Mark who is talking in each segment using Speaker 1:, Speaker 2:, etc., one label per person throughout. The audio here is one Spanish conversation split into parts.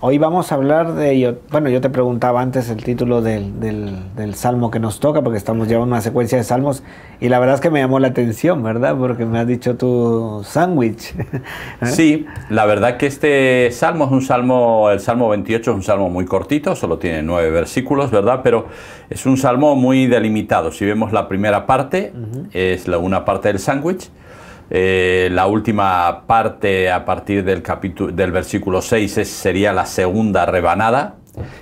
Speaker 1: Hoy vamos a hablar de, bueno, yo te preguntaba antes el título del, salmo que nos toca, porque estamos llevando una secuencia de salmos, y la verdad es que me llamó la atención, ¿verdad? Porque me has dicho tu sándwich. ¿Eh? sí,
Speaker 2: la verdad que este salmo es un salmo, el salmo 28 es un salmo muy cortito, solo tiene nueve versículos, ¿verdad? Pero es un salmo muy delimitado. Si vemos la primera parte, es una parte del sándwich. Eh, la última parte a partir del, capítulo, del versículo 6 sería la segunda rebanada.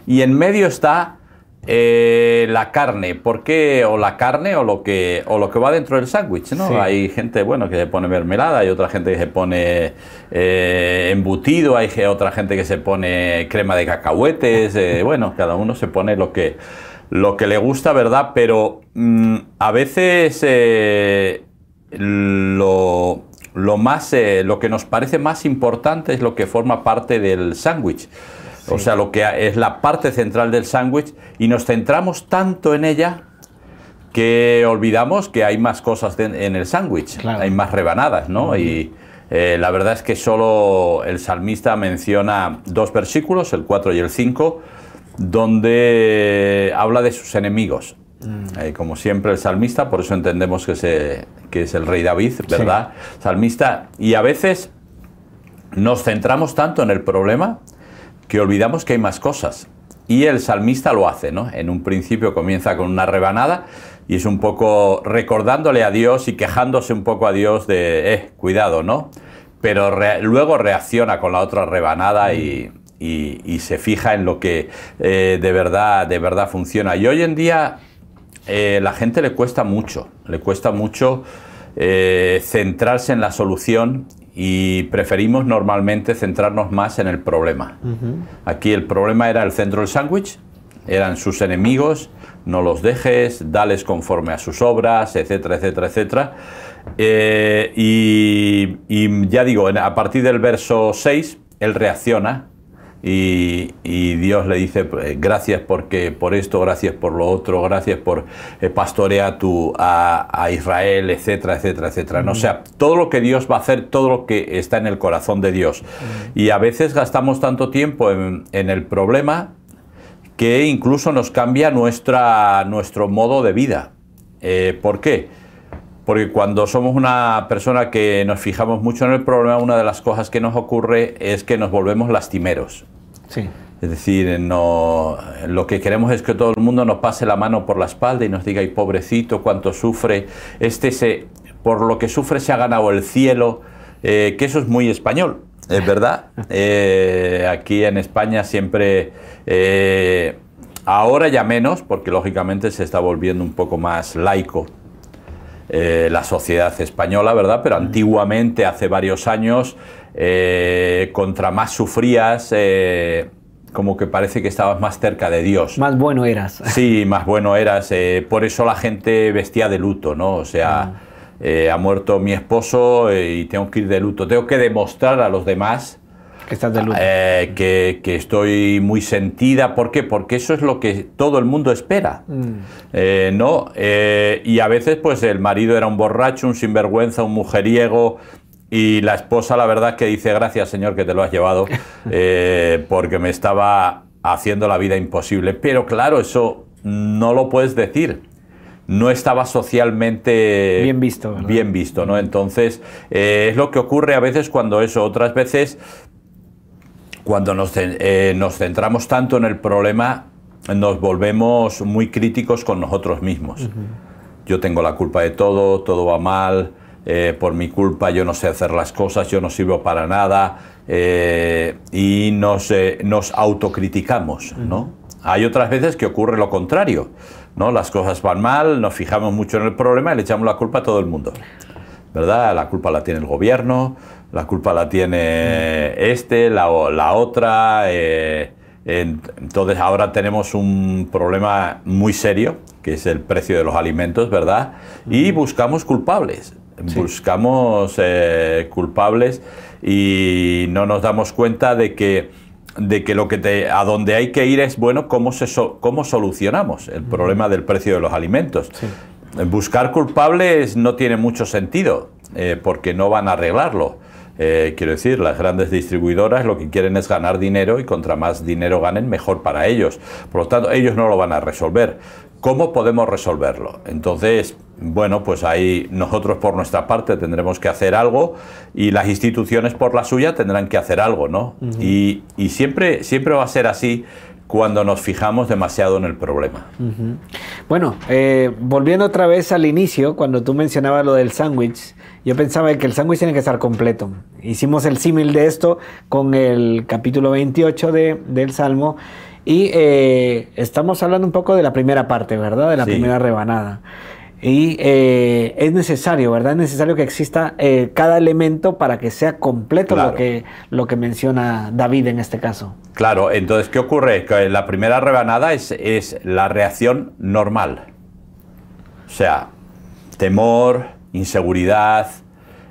Speaker 2: Y en medio está eh, la carne. ¿Por qué? O la carne o lo que, o lo que va dentro del sándwich. ¿no? Hay gente bueno, que se pone mermelada, hay otra gente que se pone eh, embutido, hay otra gente que se pone crema de cacahuetes. bueno, cada uno se pone lo que, lo que le gusta, ¿verdad? Pero mm, a veces lo, lo más, eh, lo que nos parece más importante es lo que forma parte del sándwich. O sea, lo que es la parte central del sándwich y nos centramos tanto en ella que olvidamos que hay más cosas en el sándwich, hay más rebanadas, ¿no? Y eh, la verdad es que solo el salmista menciona dos versículos, el 4 y el 5, donde habla de sus enemigos. Mm. como siempre, el salmista, por eso entendemos que, se, es el rey David, ¿verdad? Salmista. Y a veces nos centramos tanto en el problema que olvidamos que hay más cosas. Y el salmista lo hace, ¿no? En un principio comienza con una rebanada y es un poco recordándole a Dios y quejándose un poco a Dios de, eh, cuidado, ¿no? Pero luego reacciona con la otra rebanada y, se fija en lo que eh, de, verdad, de verdad funciona. Y hoy en día eh, la gente le cuesta mucho, le cuesta mucho eh, centrarse en la solución y preferimos normalmente centrarnos más en el problema. Aquí el problema era el centro del sándwich, eran sus enemigos, no los dejes, dales conforme a sus obras, etcétera, etcétera, etcétera. Eh, y, y, ya digo, a partir del verso 6, él reacciona y, Dios le dice, eh, gracias porque por esto, gracias por lo otro, gracias por eh, pastorear a, Israel, etcétera, etcétera, etcétera. ¿no? O sea, todo lo que Dios va a hacer, todo lo que está en el corazón de Dios. Y a veces gastamos tanto tiempo en, el problema que incluso nos cambia nuestra, nuestro modo de vida. Eh, ¿Por qué? Porque cuando somos una persona que nos fijamos mucho en el problema, una de las cosas que nos ocurre es que nos volvemos lastimeros. Sí. Es decir, no, lo que queremos es que todo el mundo nos pase la mano por la espalda y nos diga, "¡Ay, pobrecito, cuánto sufre, este se, por lo que sufre se ha ganado el cielo, eh, que eso es muy español, es verdad. Eh, aquí en España siempre... Eh, ahora ya menos, porque lógicamente se está volviendo un poco más laico eh, la sociedad española, ¿verdad? Pero mm. antiguamente, hace varios años, eh, contra más sufrías, eh, como que parece que estabas más cerca de Dios. Más bueno eras. Sí, más bueno eras. por eso la gente vestía de luto, ¿no? O sea, mm. ha muerto mi esposo y tengo que ir de luto. Tengo que demostrar a los demás eh, que que, estoy muy sentida. ¿Por qué? Porque eso es lo que todo el mundo espera. Mm. Eh, ¿no? Eh, y a veces, pues el marido era un borracho, un sinvergüenza, un mujeriego. Y la esposa, la verdad, que dice: Gracias, señor, que te lo has llevado, porque me estaba haciendo la vida imposible. Pero claro, eso no lo puedes decir no estaba socialmente bien visto. Bien visto, ¿no? Entonces, es lo que ocurre a veces cuando eso, otras veces cuando nos, eh, nos centramos tanto en el problema, nos volvemos muy críticos con nosotros mismos. Yo tengo la culpa de todo, todo va mal, eh, por mi culpa yo no sé hacer las cosas, yo no sirvo para nada, eh, y nos, nos autocriticamos, Hay otras veces que ocurre lo contrario, ¿no? Las cosas van mal, nos fijamos mucho en el problema y le echamos la culpa a todo el mundo, ¿verdad? La culpa la tiene el gobierno, la culpa la tiene este, la, la otra. Eh, entonces ahora tenemos un problema muy serio, que es el precio de los alimentos, ¿verdad? Y buscamos culpables, buscamos eh, culpables y no nos damos cuenta de que, de que, lo que te, a donde hay que ir es, bueno, cómo, se cómo solucionamos el problema del precio de los alimentos. Buscar culpables no tiene mucho sentido, eh, porque no van a arreglarlo. Eh, quiero decir, las grandes distribuidoras lo que quieren es ganar dinero y contra más dinero ganen, mejor para ellos. Por lo tanto, ellos no lo van a resolver. ¿Cómo podemos resolverlo? Entonces, bueno, pues ahí nosotros por nuestra parte tendremos que hacer algo y las instituciones por la suya tendrán que hacer algo, ¿no? y, y, siempre, siempre va a ser así cuando nos fijamos demasiado en el problema.
Speaker 1: Bueno, eh, volviendo otra vez al inicio, cuando tú mencionabas lo del sándwich, yo pensaba que el sándwich tiene que estar completo. Hicimos el símil de esto con el capítulo 28 del Salmo y eh, estamos hablando un poco de la primera parte, ¿verdad? De la primera rebanada. Y eh, es necesario, ¿verdad? Es necesario que exista eh, cada elemento para que sea completo lo, que, lo que menciona David en este caso.
Speaker 2: Claro, entonces, ¿qué ocurre? Que la primera rebanada es, la reacción normal. O sea, temor, inseguridad,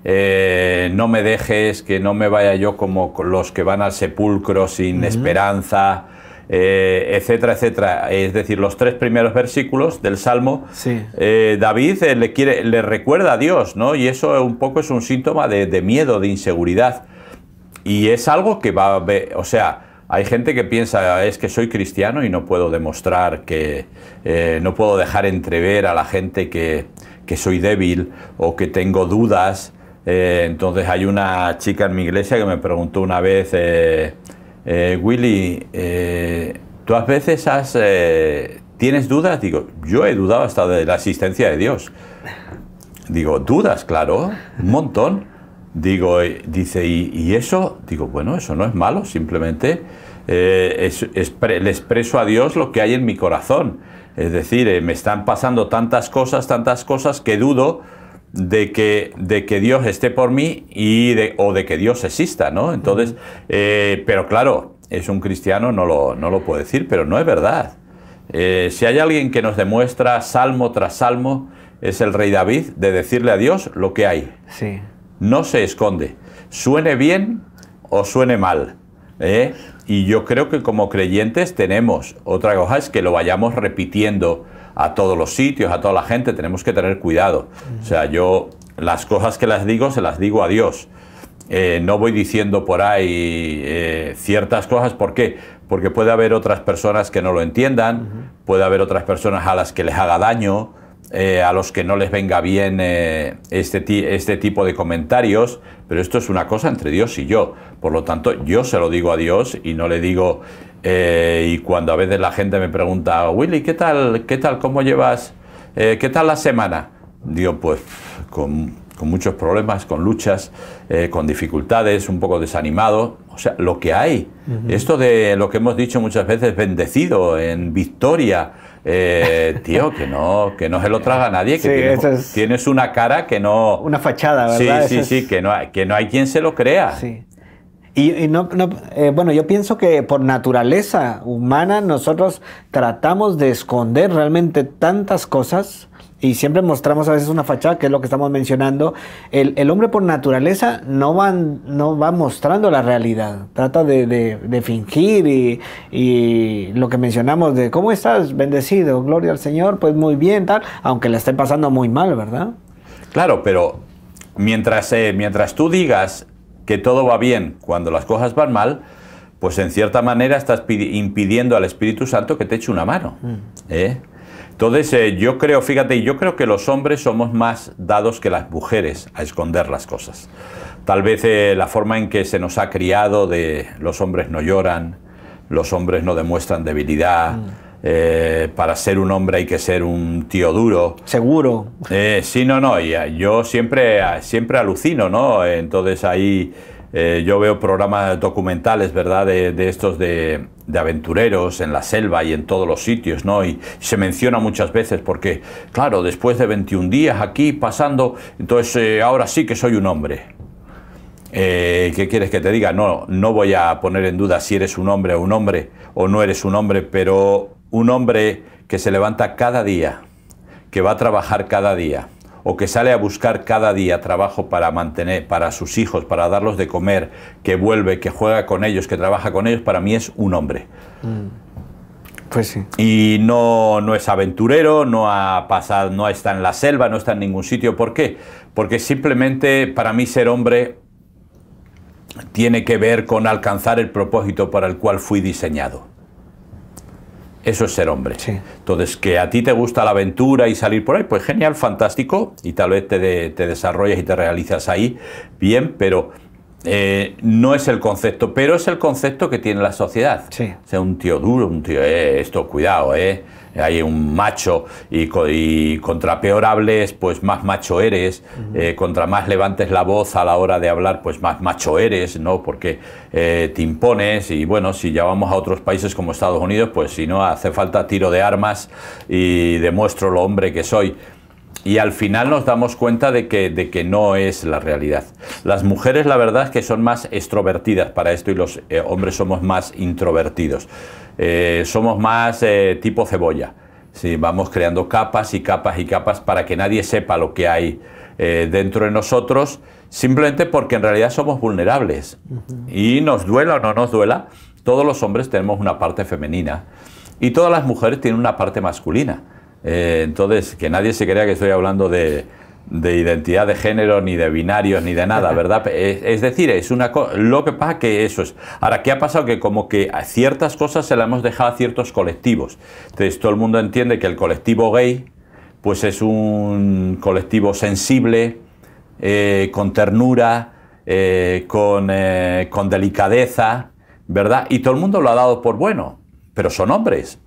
Speaker 2: eh, no me dejes, que no me vaya yo como los que van al sepulcro sin esperanza, eh, etcétera, etcétera. Es decir, los tres primeros versículos del Salmo, eh, David eh, le, quiere, le recuerda a Dios, ¿no? Y eso un poco es un síntoma de, miedo, de inseguridad. Y es algo que va a ver, o sea, hay gente que piensa, es que soy cristiano y no puedo demostrar que, no puedo dejar entrever a la gente que, soy débil o que tengo dudas. entonces hay una chica en mi iglesia que me preguntó una vez, eh, Willy, eh, ¿tú a veces has, eh, tienes dudas? Digo, yo he dudado hasta de la existencia de Dios. Digo, dudas, claro, un montón. Digo, dice, ¿y, eso? Digo, bueno, eso no es malo, simplemente le expreso a Dios lo que hay en mi corazón. Es decir, me están pasando tantas cosas, tantas cosas que dudo de que, de que Dios esté por mí y de, o de que Dios exista, ¿no? Entonces, eh, pero claro, es un cristiano, no lo, no puedo decir, pero no es verdad. Eh, si hay alguien que nos demuestra salmo tras salmo, es el rey David, de decirle a Dios lo que hay. Sí. No se esconde. Suene bien o suene mal. ¿eh? Y yo creo que como creyentes tenemos, otra cosa es que lo vayamos repitiendo a todos los sitios, a toda la gente, tenemos que tener cuidado. O sea, yo las cosas que las digo se las digo a Dios. Eh, no voy diciendo por ahí eh, ciertas cosas, ¿por qué? Porque puede haber otras personas que no lo entiendan, puede haber otras personas a las que les haga daño, eh, a los que no les venga bien este, este tipo de comentarios, pero esto es una cosa entre Dios y yo. Por lo tanto, yo se lo digo a Dios y no le digo, eh, y cuando a veces la gente me pregunta, Willy, ¿qué tal? ¿Qué tal? ¿Cómo llevas? Eh, ¿Qué tal la semana? Digo, pues con, muchos problemas, con luchas, eh, con dificultades, un poco desanimado. O sea, lo que hay. Esto de lo que hemos dicho muchas veces, bendecido, en victoria. tío, que no, que no se lo traga nadie, que tienes, una cara que no...
Speaker 1: Una fachada, ¿verdad? Sí, sí,
Speaker 2: sí, que no, hay, que no hay quien se lo crea. Sí.
Speaker 1: Y, no, eh, bueno, yo pienso que por naturaleza humana nosotros tratamos de esconder realmente tantas cosas y siempre mostramos a veces una fachada, que es lo que estamos mencionando. El, hombre por naturaleza no va, no va mostrando la realidad, trata de, fingir y, lo que mencionamos de cómo estás, bendecido, gloria al Señor, pues muy bien, tal, aunque le esté pasando muy mal, ¿verdad?
Speaker 2: Claro, pero mientras, eh, mientras tú digas que todo va bien cuando las cosas van mal, pues en cierta manera estás impidiendo al Espíritu Santo que te eche una mano. Mm. ¿eh? Entonces eh, yo creo, fíjate, yo creo que los hombres somos más dados que las mujeres a esconder las cosas. Tal vez eh, la forma en que se nos ha criado de los hombres no lloran, los hombres no demuestran debilidad. Mm. Eh, para ser un hombre hay que ser un tío duro. Seguro. Eh, sí, no, no. Eh, yo siempre, siempre alucino, ¿no? Entonces ahí yo veo programas documentales, ¿verdad? De, estos de, aventureros en la selva y en todos los sitios, ¿no? Y se menciona muchas veces porque, claro, después de 21 días aquí pasando, entonces ahora sí que soy un hombre. ¿Qué quieres que te diga? No, no voy a poner en duda si eres un hombre o un hombre o no eres un hombre, pero un hombre que se levanta cada día, que va a trabajar cada día, o que sale a buscar cada día trabajo para mantener, para sus hijos, para darlos de comer, que vuelve, que juega con ellos, que trabaja con ellos, para mí es un hombre.
Speaker 1: Mm.
Speaker 2: Pues sí. Y no, no es aventurero, no ha pasado, no está en la selva, no está en ningún sitio. ¿Por qué? Porque simplemente para mí ser hombre tiene que ver con alcanzar el propósito para el cual fui diseñado. Eso es ser hombre. Entonces, que a ti te gusta la aventura y salir por ahí, pues genial, fantástico, y tal vez te, desarrollas te desarrolles y te realizas ahí bien, pero eh, no es el concepto, pero es el concepto que tiene la sociedad. sea, un tío duro, un tío, eh, esto, cuidado, eh. Hay un macho y, contra peor hables, pues más macho eres. Eh, contra más levantes la voz a la hora de hablar, pues más macho eres, ¿no? Porque eh, te impones y bueno, si ya vamos a otros países como Estados Unidos, pues si no hace falta tiro de armas y demuestro lo hombre que soy y al final nos damos cuenta de que, de que no es la realidad. Las mujeres, la verdad, es que son más extrovertidas para esto y los eh, hombres somos más introvertidos. Eh, somos más eh, tipo cebolla. vamos creando capas y capas y capas para que nadie sepa lo que hay dentro de nosotros, simplemente porque en realidad somos vulnerables. Y nos duela o no nos duela, todos los hombres tenemos una parte femenina y todas las mujeres tienen una parte masculina. Eh, entonces, que nadie se crea que estoy hablando de, identidad de género, ni de binarios, ni de nada, ¿verdad? Es, decir, es una cosa. Lo que pasa que eso es. Ahora, ¿qué ha pasado? Que como que a ciertas cosas se las hemos dejado a ciertos colectivos. Entonces, todo el mundo entiende que el colectivo gay, pues es un colectivo sensible, eh, con ternura, eh, con, con delicadeza, ¿verdad? Y todo el mundo lo ha dado por bueno, pero son hombres.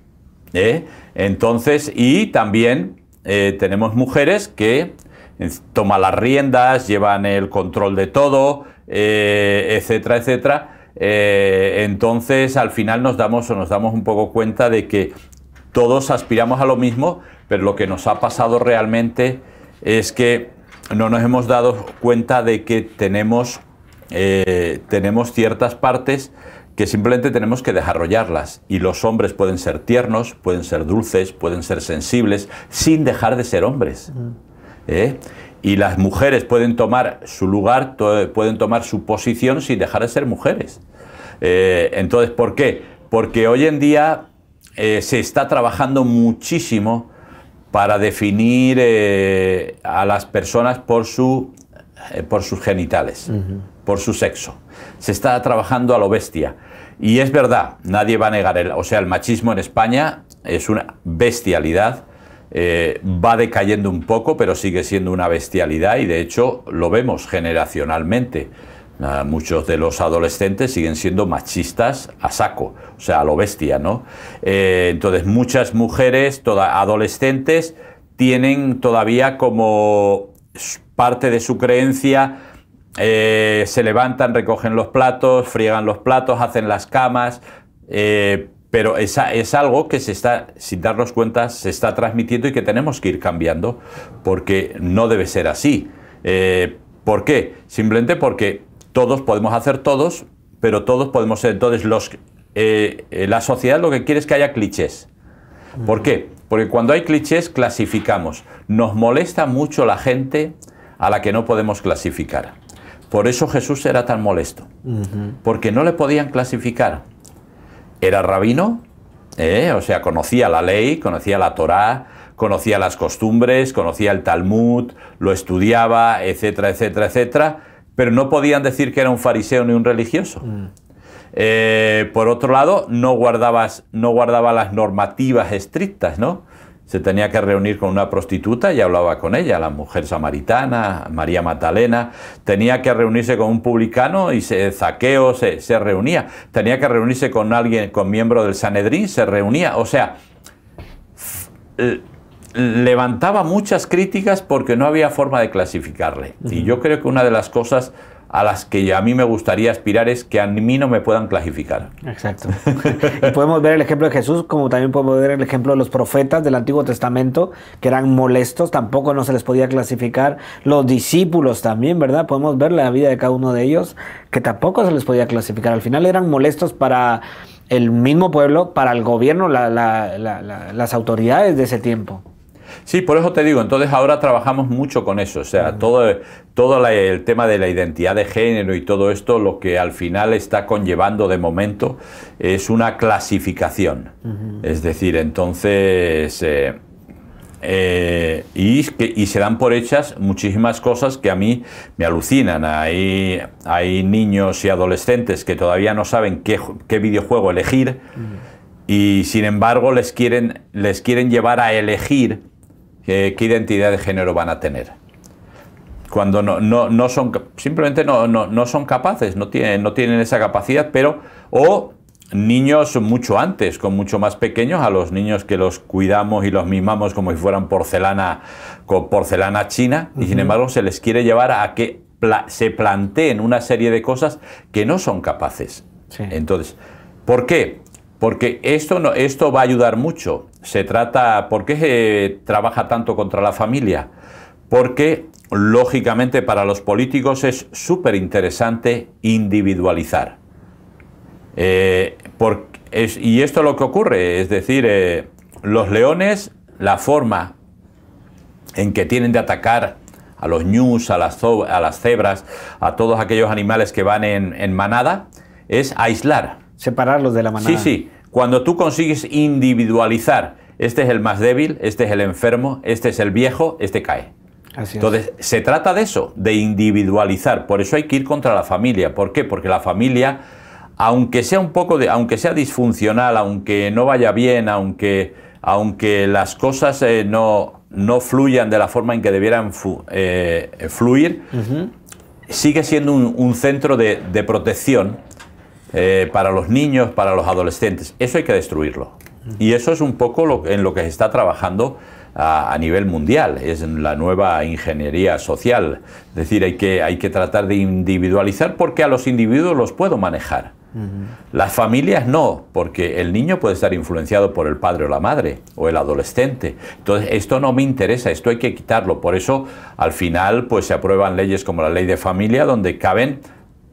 Speaker 2: ¿eh? Entonces, y también eh, tenemos mujeres que eh, toman las riendas, llevan el control de todo, etcétera, etcétera. entonces, al final nos damos nos damos un poco cuenta de que todos aspiramos a lo mismo, pero lo que nos ha pasado realmente es que no nos hemos dado cuenta de que tenemos ciertas partes que simplemente tenemos que desarrollarlas. Y los hombres pueden ser tiernos, pueden ser dulces, pueden ser sensibles, sin dejar de ser hombres. Mm. ¿Eh? Y las mujeres pueden tomar su lugar, pueden tomar su posición sin dejar de ser mujeres. Eh, entonces, ¿por qué? Porque hoy en día eh, se está trabajando muchísimo para definir a las personas por, sus genitales, por su sexo. Se está trabajando a lo bestia y es verdad, nadie va a negar, el, o sea, el machismo en España es una bestialidad, eh, va decayendo un poco, pero sigue siendo una bestialidad y de hecho lo vemos generacionalmente. Ah, muchos de los adolescentes siguen siendo machistas a saco, o sea, a lo bestia, ¿no? Eh, entonces, muchas mujeres, adolescentes, tienen todavía como parte de su creencia eh, se levantan, recogen los platos, friegan los platos, hacen las camas, eh, pero es algo que se está, sin darnos cuenta, se está transmitiendo y que tenemos que ir cambiando, porque no debe ser así. Eh, ¿Por qué? Simplemente porque todos podemos hacer todos, pero todos podemos ser. Entonces, los, la sociedad lo que quiere es que haya clichés. ¿Por qué? Porque cuando hay clichés clasificamos. Nos molesta mucho la gente a la que no podemos clasificar. Por eso Jesús era tan molesto, porque no le podían clasificar. Era rabino, ¿eh? o sea, conocía la ley, conocía la Torá, conocía las costumbres, conocía el Talmud, lo estudiaba, etcétera, etcétera, etcétera, pero no podían decir que era un fariseo ni un religioso. Mm. Eh, por otro lado, no, guardabas, no guardaba las normativas estrictas, ¿no? se tenía que reunir con una prostituta y hablaba con ella, la mujer samaritana, María Magdalena, tenía que reunirse con un publicano y se, Zaqueo se, reunía, tenía que reunirse con alguien, con miembro del Sanedrín, se reunía, o sea, levantaba muchas críticas porque no había forma de clasificarle. Y yo creo que una de las cosas a las que a mí me gustaría aspirar es que a mí no me puedan clasificar.
Speaker 1: Exacto. y podemos ver el ejemplo de Jesús, como también podemos ver el ejemplo de los profetas del Antiguo Testamento, que eran molestos, tampoco no se les podía clasificar. Los discípulos también, ¿verdad? Podemos ver la vida de cada uno de ellos, que tampoco se les podía clasificar. Al final eran molestos para el mismo pueblo, para el gobierno, las autoridades de ese tiempo.
Speaker 2: Sí, por eso te digo, entonces ahora trabajamos mucho con eso, o sea, todo, el tema de la identidad de género y todo esto, lo que al final está conllevando de momento es una clasificación. Es decir, entonces... Eh, eh, y, se dan por hechas muchísimas cosas que a mí me alucinan. Hay, niños y adolescentes que todavía no saben qué, videojuego elegir y sin embargo quieren, les quieren llevar a elegir eh, qué identidad de género van a tener. Cuando no, no, no son, simplemente no, no, no, son capaces, no tienen, no tienen esa capacidad, pero, o niños mucho antes, con mucho más pequeños, a los niños que los cuidamos y los mimamos como si fueran porcelana, porcelana china, y sin embargo se les quiere llevar a que se planteen una serie de cosas que no son capaces. Entonces, ¿por qué? Porque esto, no, esto va a ayudar mucho se trata, ¿por qué trabaja tanto contra la familia? Porque, lógicamente, para los políticos es súper interesante individualizar. Eh, y esto es lo que ocurre, es decir, eh, los leones, la forma en que tienen de atacar a los ñus, a las, a las cebras, a todos aquellos animales que van en, en manada, es aislar. Separarlos de la manada. Sí, sí. Cuando tú consigues individualizar, este es el más débil, este es el enfermo, este es el viejo, este cae. Entonces, se trata de eso, de individualizar. Por eso hay que ir contra la familia. ¿Por qué? Porque la familia, aunque sea un poco aunque sea disfuncional, aunque no vaya bien, aunque, aunque las cosas eh, no, fluyan de la forma en que debieran eh, fluir, sigue siendo un, centro de, de protección eh, para los niños, para los adolescentes. Eso hay que destruirlo. Y eso es un poco en lo que se está trabajando a, nivel mundial, es la nueva ingeniería social. Es decir, hay que, hay que tratar de individualizar porque a los individuos los puedo manejar. Las familias no, porque el niño puede estar influenciado por el padre o la madre o el adolescente. Entonces, esto no me interesa, esto hay que quitarlo. Por eso, al final, pues se aprueban leyes como la ley de familia, donde caben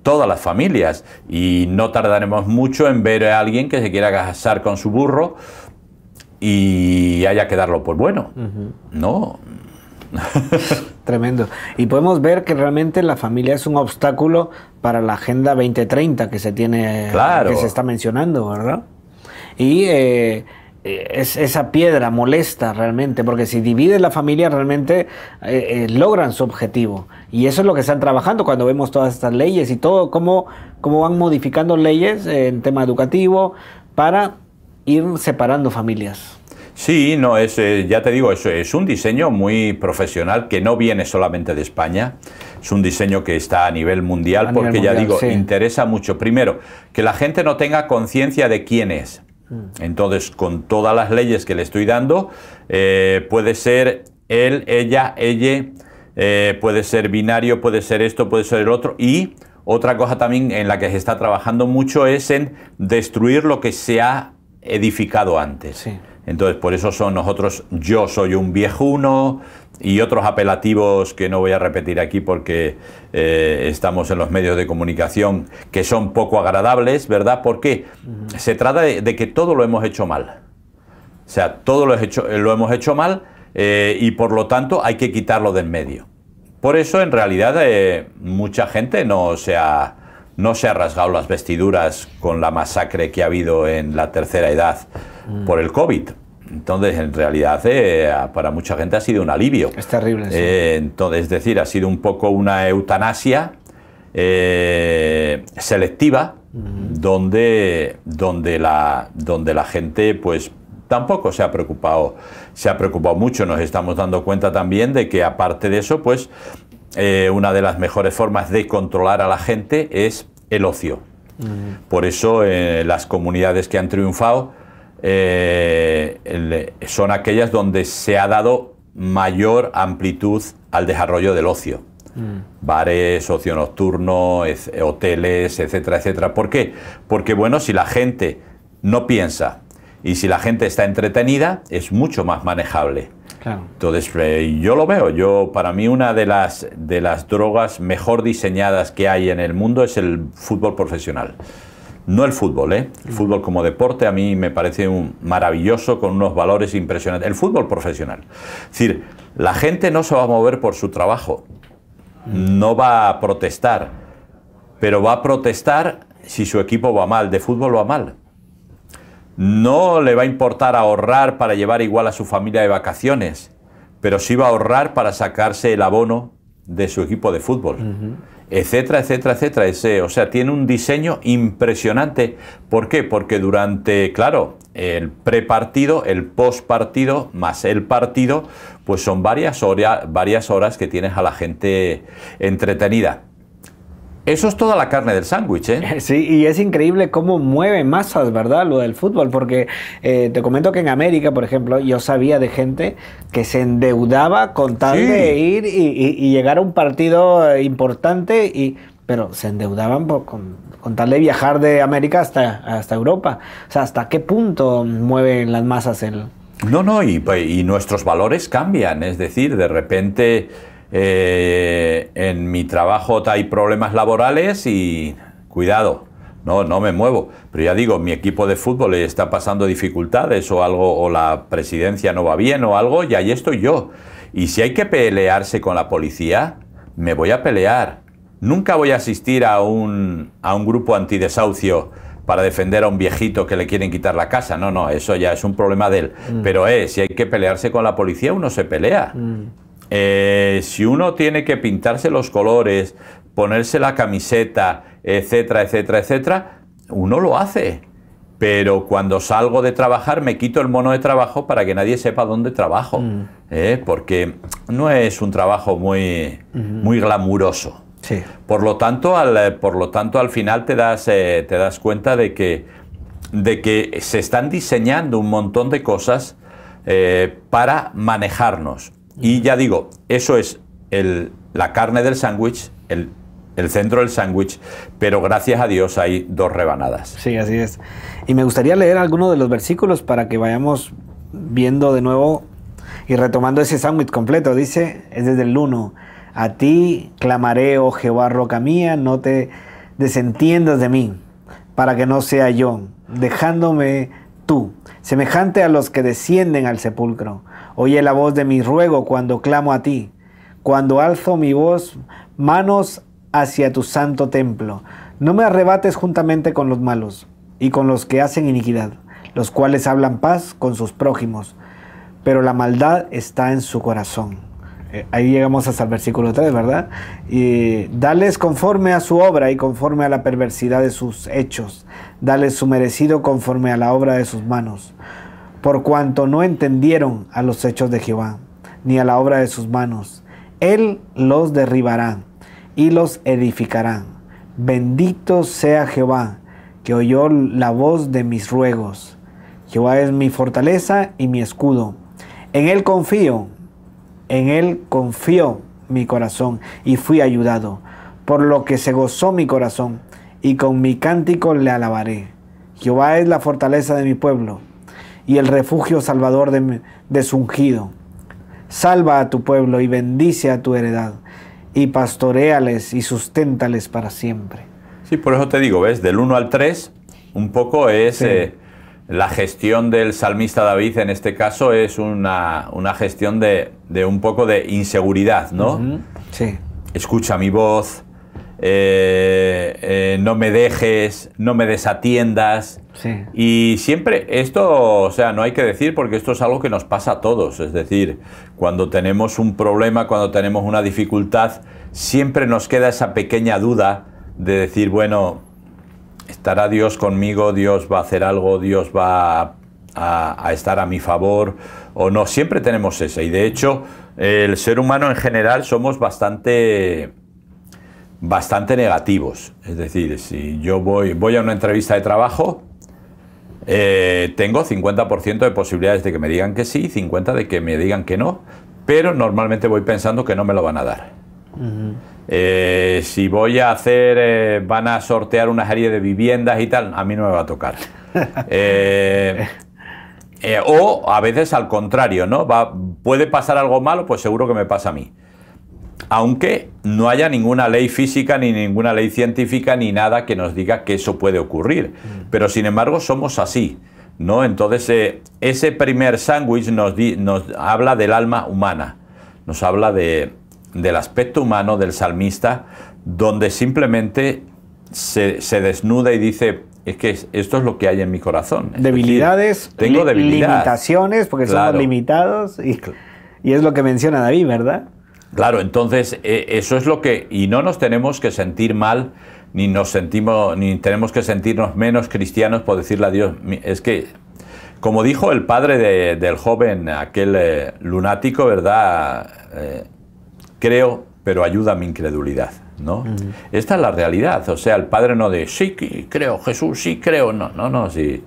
Speaker 2: todas las familias y no tardaremos mucho en ver a alguien que se quiera casar con su burro y haya que darlo por bueno. No.
Speaker 1: Tremendo. Y podemos ver que realmente la familia es un obstáculo para la Agenda 2030 que se tiene, que se está mencionando, ¿verdad? Y eh, eh, es, esa piedra molesta realmente, porque si dividen la familia realmente eh, eh, logran su objetivo. Y eso es lo que están trabajando cuando vemos todas estas leyes y todo, cómo, cómo van modificando leyes en tema educativo para ir separando familias.
Speaker 2: Sí, no, es, ya te digo, es, es un diseño muy profesional que no viene solamente de España, es un diseño que está a nivel mundial porque ya digo, interesa mucho. Primero, que la gente no tenga conciencia de quién es, Mm. Entonces, con todas las leyes que le estoy dando, eh, puede ser él, ella, ella, eh, puede ser binario, puede ser esto, puede ser el otro. Y otra cosa también en la que se está trabajando mucho es en destruir lo que se ha edificado antes. Entonces, por eso son nosotros, yo soy un viejuno, y otros apelativos que no voy a repetir aquí porque eh, estamos en los medios de comunicación que son poco agradables, ¿verdad? Porque se trata de, que todo lo hemos hecho mal. O sea, todo lo, hemos hecho mal eh, y por lo tanto hay que quitarlo de en medio. Por eso en realidad eh, mucha gente no se, ha, no se ha rasgado las vestiduras con la masacre que ha habido en la tercera edad mm. por el COVID, entonces, en realidad, eh, para mucha gente ha sido un alivio. Es terrible. Sí. Eh, entonces, es decir, ha sido un poco una eutanasia eh, selectiva, donde, la, gente, pues, tampoco se ha preocupado, se ha preocupado mucho. Nos estamos dando cuenta también de que, aparte de eso, pues, una de las mejores formas de controlar a la gente es el ocio. Por eso, las comunidades que han triunfado, eh, eh, son aquellas donde se ha dado mayor amplitud al desarrollo del ocio. Mm. Bares, ocio nocturno, hoteles, etcétera, etcétera. ¿Por qué? Porque, bueno, si la gente no piensa y si la gente está entretenida, es mucho más manejable. Entonces, eh, yo lo veo. Yo, para mí, una de las, de las drogas mejor diseñadas que hay en el mundo es el fútbol profesional. No el fútbol, ¿eh? El mm. fútbol como deporte a mí me parece un maravilloso, con unos valores impresionantes. El fútbol profesional. Es decir, la gente no se va a mover por su trabajo, mm. no va a protestar, pero va a protestar si su equipo va mal, de fútbol va mal. No le va a importar ahorrar para llevar igual a su familia de vacaciones, pero sí va a ahorrar para sacarse el abono de su equipo de fútbol etcétera, etcétera, etcétera. o sea, tiene un diseño impresionante. ¿Por qué? Porque durante, claro, el prepartido, el postpartido, más el partido, pues son varias, varias horas que tienes a la gente entretenida. Eso es toda la carne del sándwich, ¿eh?
Speaker 1: Sí, y es increíble cómo mueve masas, ¿verdad? Lo del fútbol, porque eh, te comento que en América, por ejemplo, yo sabía de gente que se endeudaba con tal de ir y, llegar a un partido eh, importante, y, pero se endeudaban con, tal de viajar de América hasta, hasta Europa. O sea, ¿hasta qué punto mueven las masas el...?
Speaker 2: No, no, y, y nuestros valores cambian, es decir, de repente eh, en mi trabajo hay problemas laborales y cuidado, no, no me muevo. Pero ya digo, mi equipo de fútbol está pasando dificultades o algo, o la presidencia no va bien o algo, y ahí estoy yo. Y si hay que pelearse con la policía, me voy a pelear. Nunca voy a asistir a un, a un grupo antidesahucio para defender a un viejito que le quieren quitar la casa. No, no, eso ya es un problema de él. Mm. Pero eh, si hay que pelearse con la policía, uno se pelea. Mm. Eh, si uno tiene que pintarse los colores, ponerse la camiseta, etcétera, etcétera, etcétera, uno lo hace. Pero cuando salgo de trabajar me quito el mono de trabajo para que nadie sepa dónde trabajo. Mm. ¿eh? porque no es un trabajo muy, muy glamuroso. Por, lo tanto, al, eh, por lo tanto, al final te das, te das cuenta de que, de que se están diseñando un montón de cosas para manejarnos. Y ya digo, eso es la carne del sándwich, el, el, centro del sándwich, pero gracias a Dios hay dos rebanadas.
Speaker 1: Sí, así es. Y me gustaría leer algunos de los versículos para que vayamos viendo de nuevo y retomando ese sándwich completo. Dice, es desde el 1, a ti clamaré, oh Jehová, roca mía, no te desentiendas de mí, para que no sea yo, dejándome tú, semejante a los que descienden al sepulcro Oye la voz de mi ruego cuando clamo a ti, cuando alzo mi voz, manos hacia tu santo templo. No me arrebates juntamente con los malos y con los que hacen iniquidad, los cuales hablan paz con sus prójimos, pero la maldad está en su corazón. Eh, ahí llegamos hasta el versículo 3, ¿verdad? Y dales conforme a su obra y conforme a la perversidad de sus hechos, dales su merecido conforme a la obra de sus manos por cuanto no entendieron a los hechos de Jehová, ni a la obra de sus manos. Él los derribará y los edificará. Bendito sea Jehová, que oyó la voz de mis ruegos. Jehová es mi fortaleza y mi escudo. En Él confío, en Él confió mi corazón y fui ayudado, por lo que se gozó mi corazón, y con mi cántico le alabaré. Jehová es la fortaleza de mi pueblo y el refugio salvador de, su ungido. Salva a tu pueblo y bendice a tu heredad, y pastoreales y susténtales para
Speaker 2: siempre. Sí, por eso te digo, ¿ves? Del 1 al 3, un poco es eh, la gestión del salmista David, en este caso, es una, gestión de, un poco de inseguridad, ¿no? Sí. Escucha mi voz, eh, eh, no me dejes, no me desatiendas. Y siempre esto, o sea, no hay que decir porque esto es algo que nos pasa a todos. Es decir, cuando tenemos un problema, cuando tenemos una dificultad, siempre nos queda esa pequeña duda de decir, bueno, estará Dios conmigo, Dios va a hacer algo, Dios va a, a estar a mi favor o no. Siempre tenemos esa. Y de hecho, el ser humano en general somos bastante bastante negativos. Es decir, si yo voy, voy a una entrevista de trabajo, eh, tengo 50% de posibilidades de que me digan que sí, 50% de que me digan que no, pero normalmente voy pensando que no me lo van a dar. Eh, si voy a hacer, eh, van a sortear una serie de viviendas y tal, a mí no me va a tocar. o a veces al contrario, ¿no? puede pasar algo malo, pues seguro que me pasa a mí aunque no haya ninguna ley física ni ninguna ley científica ni nada que nos diga que eso puede ocurrir. Mm. Pero sin embargo somos así. ¿no? Entonces eh, ese primer sándwich nos, habla del alma humana, nos habla del aspecto humano del salmista, donde simplemente se, desnuda y dice, es que esto es lo que hay en mi corazón. Debilidades, tengo debilidades. limitaciones,
Speaker 1: porque somos limitados, y es lo que menciona David, ¿verdad?
Speaker 2: Claro, entonces e, eso es lo que... Y no nos tenemos que sentir mal, ni nos sentimos, ni tenemos que sentirnos menos cristianos por decirle a Dios, es que, como dijo el padre del joven, aquel eh, lunático, ¿verdad? Eh, creo, pero ayuda mi incredulidad, ¿no? Esta es la realidad, o sea, el padre no de, sí, creo, Jesús, sí, creo, no, no, no, si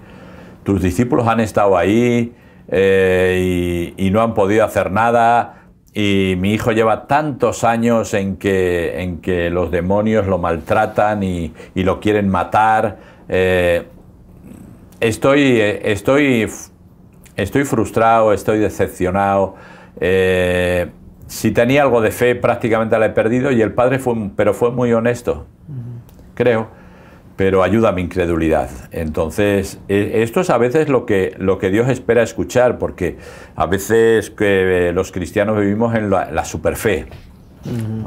Speaker 2: tus discípulos han estado ahí eh, y no han podido hacer nada, y mi hijo lleva tantos años en que, en que los demonios lo maltratan y, lo quieren matar. Eh, estoy, eh, estoy, estoy frustrado, estoy decepcionado. Eh, si tenía algo de fe, prácticamente la he perdido y el padre fue, pero fue muy honesto, creo pero ayuda a mi incredulidad. Entonces, e, esto es a veces lo que, lo que Dios espera escuchar, porque a veces que eh, los cristianos vivimos en la, superfe.
Speaker 1: en,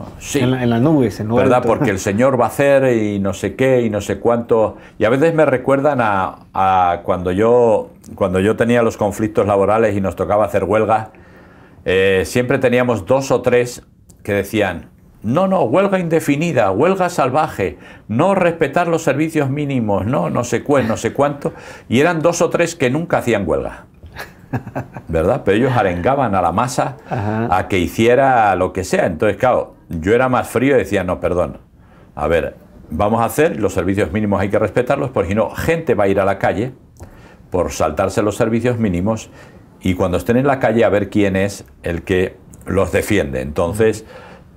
Speaker 1: la, nube, las nubes, ¿Verdad? Porque el
Speaker 2: Señor va a hacer y no sé qué y no sé cuánto. Y a veces me recuerdan a, cuando, yo, cuando yo tenía los conflictos laborales y nos tocaba hacer huelga, eh, siempre teníamos dos o tres que decían, no, no, huelga indefinida, huelga salvaje, no respetar los servicios mínimos, no, no sé cuál, no sé cuánto. Y eran dos o tres que nunca hacían huelga. ¿Verdad? Pero ellos arengaban a la masa a que hiciera lo que sea. Entonces, claro, yo era más frío y decía, no, perdón. A ver, vamos a hacer, los servicios mínimos hay que respetarlos, porque si no, gente va a ir a la calle por saltarse los servicios mínimos y cuando estén en la calle a ver quién es el que los defiende. Entonces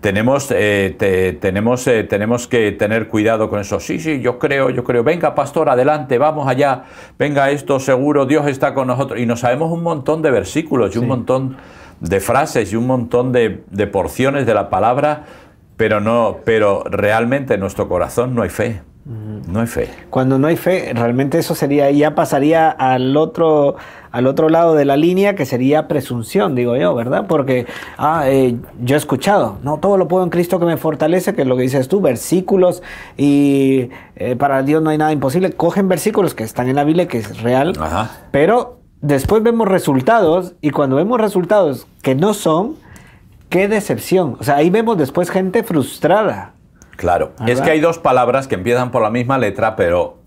Speaker 2: tenemos, eh, tenemos, eh, tenemos que tener cuidado con eso. Sí, sí, yo creo, yo creo. Venga, pastor, adelante, vamos allá. Venga, esto seguro, Dios está con nosotros. Y nos sabemos un montón de versículos y un montón de frases y un montón de, de porciones de la palabra, pero no, pero realmente en nuestro corazón no hay fe. No hay fe.
Speaker 1: Cuando no hay fe, realmente eso sería, ya pasaría al otro, al otro lado de la línea, que sería presunción, digo yo, ¿verdad? Porque, ah, eh, yo he escuchado, no, todo lo puedo en Cristo que me fortalece, que es lo que dices tú, versículos, y eh, para Dios no hay nada imposible. Cogen versículos que están en la Biblia, que es real, pero después vemos resultados, y cuando vemos resultados que no son, qué decepción. O sea, ahí vemos después gente frustrada
Speaker 2: Claro, es que hay dos palabras que empiezan por la misma letra, pero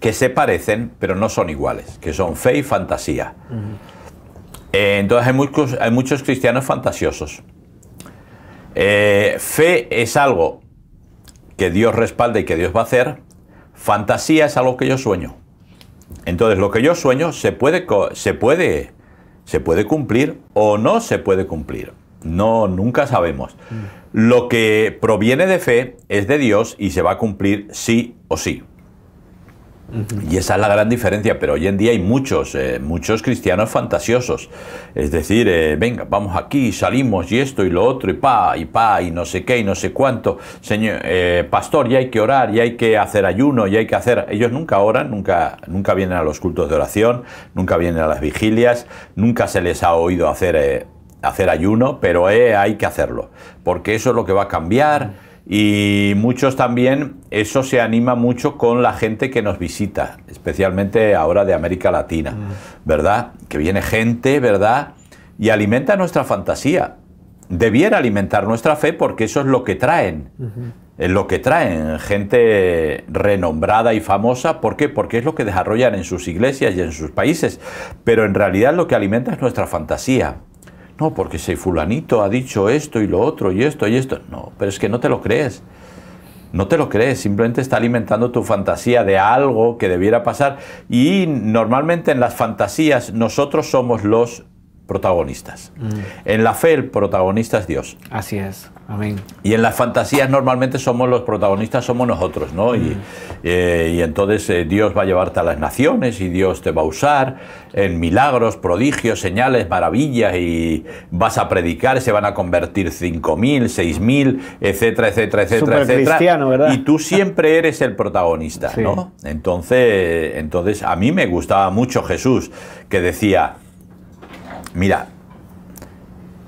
Speaker 2: que se parecen, pero no son iguales, que son fe y fantasía. Eh, entonces hay muchos, cristianos fantasiosos. Eh, fe es algo que Dios respalda y que Dios va a hacer. Fantasía es algo que yo sueño. Entonces lo que yo sueño se puede, se puede, se puede cumplir o no se puede cumplir. No, nunca sabemos. Lo que proviene de fe es de Dios y se va a cumplir sí o sí. Y esa es la gran diferencia, pero hoy en día hay muchos, eh, muchos cristianos fantasiosos. Es decir, eh, venga, vamos aquí, salimos y esto y lo otro y pa, y pa, y no sé qué, y no sé cuánto. Señor, eh, pastor, ya hay que orar, ya hay que hacer ayuno, ya hay que hacer... Ellos nunca oran, nunca, nunca vienen a los cultos de oración, nunca vienen a las vigilias, nunca se les ha oído hacer hacer ayuno, pero eh, hay que hacerlo, porque eso es lo que va a cambiar. Y muchos también, eso se anima mucho con la gente que nos visita, especialmente ahora de América Latina, mm. ¿verdad? Que viene gente, ¿verdad? Y alimenta nuestra fantasía. Debiera alimentar nuestra fe porque eso es lo que traen. Es lo que traen gente renombrada y famosa. ¿Por qué? Porque es lo que desarrollan en sus iglesias y en sus países. Pero en realidad lo que alimenta es nuestra fantasía. No, porque si fulanito ha dicho esto y lo otro y esto y esto. No, pero es que no te lo crees. No te lo crees, simplemente está alimentando tu fantasía de algo que debiera pasar. Y normalmente en las fantasías nosotros somos los protagonistas. Mm. En la fe el protagonista es Dios. Así es, amén. Y en las fantasías normalmente somos los protagonistas, somos nosotros, ¿no? Y, mm. eh, entonces eh, Dios va a llevarte a las naciones y Dios te va a usar en milagros, prodigios, señales, maravillas y vas a predicar, se van a convertir 5.000, 6.000, etcétera, etcétera, etcétera, cristiano ¿verdad? Y tú siempre eres el protagonista, ¿no? Entonces, entonces a mí me gustaba mucho Jesús que decía, mira,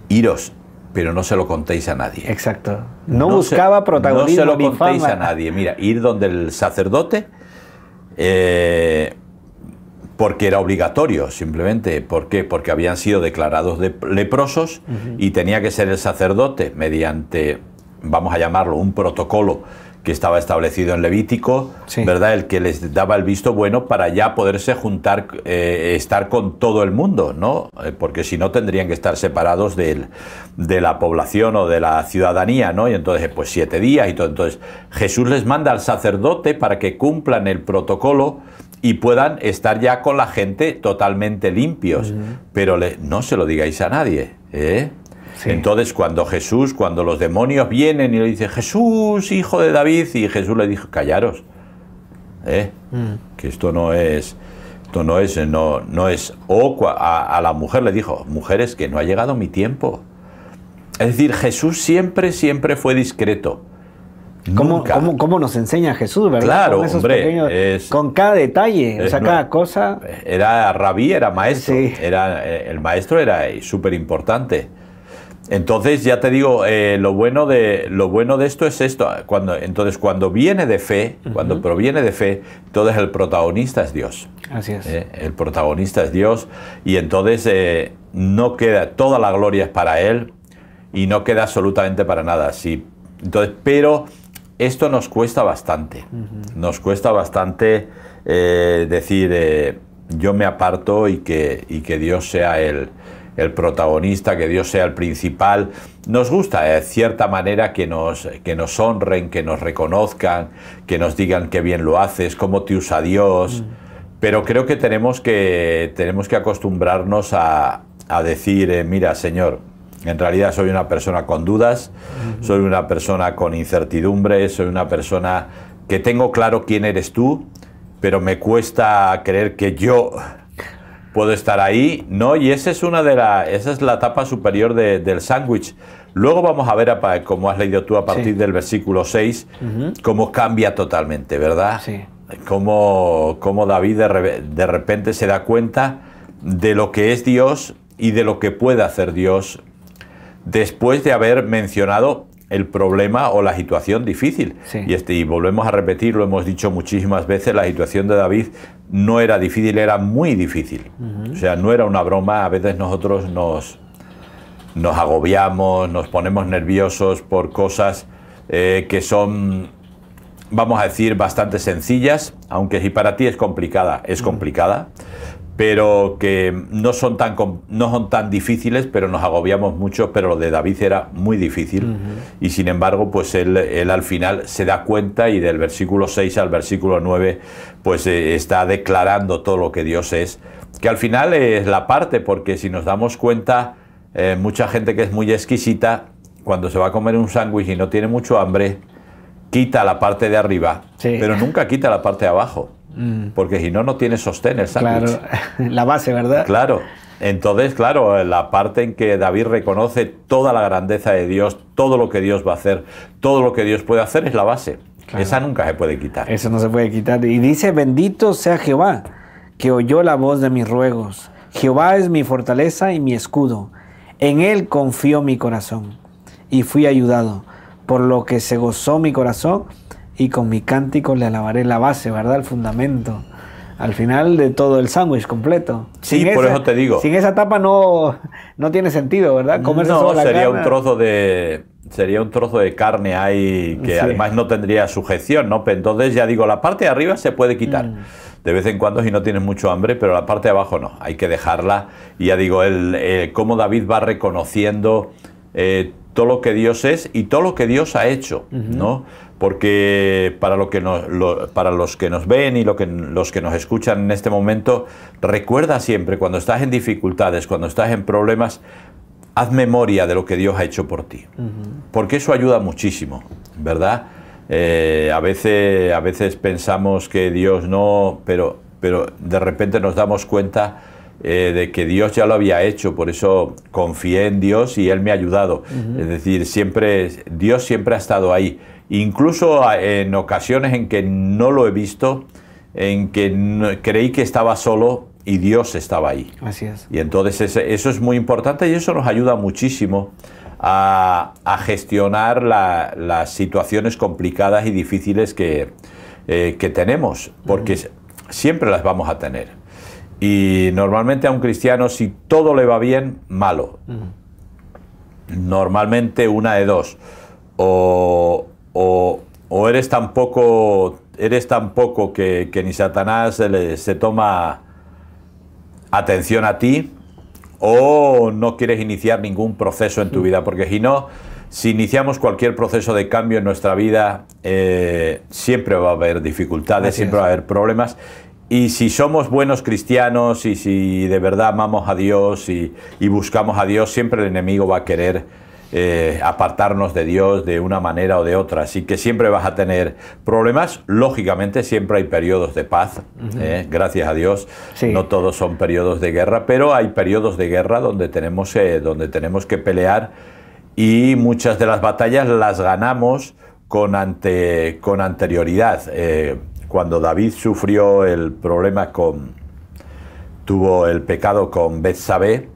Speaker 2: iros, pero no se lo contéis a nadie. Exacto.
Speaker 1: No, buscaba protagonismo. No se lo contéis a
Speaker 2: nadie. Mira, ir donde el sacerdote, eh, porque era obligatorio, simplemente. ¿Por qué? Porque habían sido declarados leprosos y tenía que ser el sacerdote, mediante, vamos a llamarlo, un protocolo que estaba establecido en Levítico, ¿verdad? El que les daba el visto bueno para ya poderse juntar, eh, estar con todo el mundo, ¿no? Eh, porque si no tendrían que estar separados de la población o de la ciudadanía, ¿no? Y entonces, eh, pues siete días y todo. Entonces, Jesús les manda al sacerdote para que cumplan el protocolo y puedan estar ya con la gente totalmente limpios. Pero no se lo digáis a nadie, ¿eh? Entonces, cuando Jesús, cuando los demonios vienen y le dicen, Jesús, hijo de David, y Jesús le dijo, callaros, ¿eh? mm. que esto no es, esto no es, no, es, o a, la mujer le dijo, mujeres, que no ha llegado mi tiempo. Es decir, Jesús siempre, siempre fue discreto. ¿Cómo, cómo, nos
Speaker 1: enseña Jesús, verdad? Claro, con
Speaker 2: hombre. con cada detalle, o sea, cada cosa. Era rabí, era maestro. Era, eh, el maestro era eh, súper importante. Entonces, ya te digo, eh, lo, bueno de, lo bueno de esto es esto. Cuando, entonces, cuando viene de fe, cuando proviene de fe, entonces el protagonista es Dios. Así es. Eh, el protagonista es Dios y entonces eh, no queda, toda la gloria es para Él y no queda absolutamente para nada. Sí. Entonces, pero esto nos cuesta bastante. Nos cuesta bastante decir, yo me aparto y que, y que Dios sea él el protagonista, que Dios sea el principal. Nos gusta de eh, cierta manera que nos, que nos honren, que nos reconozcan, que nos digan qué bien lo haces, cómo te usa Dios. Mm. Pero creo que tenemos que, tenemos que acostumbrarnos a, a decir, eh, mira, Señor, en realidad soy una persona con dudas, soy una persona con incertidumbre, soy una persona que tengo claro quién eres tú, pero me cuesta creer que yo puedo estar ahí, ¿no? Y esa es una de la, esa es la etapa superior del sándwich. Luego vamos a ver, como has leído tú a partir del versículo 6, cómo cambia totalmente, ¿verdad? Sí. Cómo, David de, de, repente se da cuenta de lo que es Dios y de lo que puede hacer Dios después de haber mencionado el problema o la situación difícil. Y, este, y volvemos a repetir, lo hemos dicho muchísimas veces, la situación de David no era difícil, era muy difícil. O sea, no era una broma, a veces nosotros nos, nos agobiamos, nos ponemos nerviosos por cosas eh, que son, vamos a decir, bastante sencillas, aunque si para ti es complicada, es complicada, pero que no son tan no son tan difíciles, pero nos agobiamos mucho, pero lo de David era muy difícil y sin embargo, pues él, al final se da cuenta y del versículo 6 al versículo 9 pues eh, está declarando todo lo que Dios es, que al final es la parte porque si nos damos cuenta eh, mucha gente que es muy exquisita cuando se va a comer un sándwich y no tiene mucho hambre, quita la parte de arriba, pero nunca quita la parte de abajo. Mm. porque si no, no tiene sostén el Claro, la
Speaker 1: base, ¿verdad?
Speaker 2: Claro. Entonces, claro, la parte en que David reconoce toda la grandeza de Dios, todo lo que Dios va a hacer, todo lo que Dios puede hacer es la base. Esa nunca se puede quitar.
Speaker 1: Eso no se puede quitar. Y dice, bendito sea Jehová, que oyó la voz de mis ruegos. Jehová es mi fortaleza y mi escudo. En él confió mi corazón y fui ayudado, por lo que se gozó mi corazón y con mi cántico le alabaré la base, ¿verdad? El fundamento. Al final de todo el sándwich completo.
Speaker 2: Sí, por eso te digo. Sin
Speaker 1: esa tapa no, no tiene sentido, ¿verdad? Comer no, la sería un
Speaker 2: trozo de sería un trozo de carne ahí que además no tendría sujeción, ¿no? Entonces ya digo, la parte de arriba se puede quitar. Mm. De vez en cuando si no tienes mucho hambre, pero la parte de abajo no, hay que dejarla. Y ya digo, el, cómo David va reconociendo eh, todo lo que Dios es y todo lo que Dios ha hecho, ¿no? porque para, para los que nos ven y lo los que nos escuchan en este momento, recuerda siempre cuando estás en dificultades, cuando estás en problemas, haz memoria de lo que Dios ha hecho por ti, porque eso ayuda muchísimo, ¿verdad? Eh, a, veces, a veces pensamos que Dios no, pero, de repente nos damos cuenta eh, de que Dios ya lo había hecho, por eso confié en Dios y Él me ha ayudado. Es decir, siempre, Dios siempre ha estado ahí. Incluso ah, en ocasiones en que no lo he visto, en que creí que estaba solo y Dios estaba ahí. Así Y entonces eso es muy importante y eso nos ayuda muchísimo a, gestionar las situaciones complicadas y difíciles que, eh, tenemos, porque siempre las vamos a tener. Y normalmente a un cristiano, si todo le va bien, malo. Normalmente una de dos. O, o, eres tan poco, eres tan que, ni Satanás se, toma atención a ti, o no quieres iniciar ningún proceso en tu mm. vida, porque si no, si iniciamos cualquier proceso de cambio en nuestra vida, eh, siempre va a haber dificultades, siempre va a haber problemas. Y si somos buenos cristianos y si de verdad amamos a Dios y, y buscamos a Dios, siempre el enemigo va a querer eh, apartarnos de Dios de una manera o de otra. Así que siempre vas a tener problemas. Lógicamente, siempre hay periodos de paz, ¿eh? gracias a Dios. No todos son periodos de guerra, pero hay periodos de guerra donde tenemos, eh, donde tenemos que pelear y muchas de las batallas las ganamos con, ante, con anterioridad. cuando David sufrió el problema con. tuvo el pecado con Betsabé,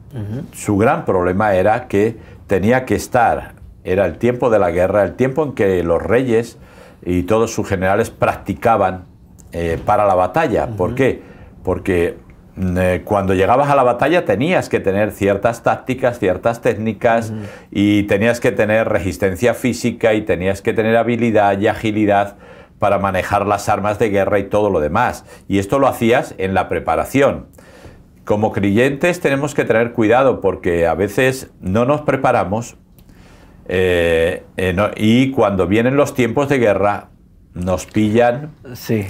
Speaker 2: su gran problema era que tenía que estar. Era el tiempo de la guerra, el tiempo en que los reyes y todos sus generales practicaban eh, para la batalla. ¿Por qué? Porque mm, eh, cuando llegabas a la batalla tenías que tener ciertas tácticas, ciertas técnicas y tenías que tener resistencia física y tenías que tener habilidad y agilidad para manejar las armas de guerra y todo lo demás. Y esto lo hacías en la preparación como creyentes tenemos que tener cuidado porque a veces no nos preparamos eh, eh, y cuando vienen los tiempos de guerra nos pillan, sí.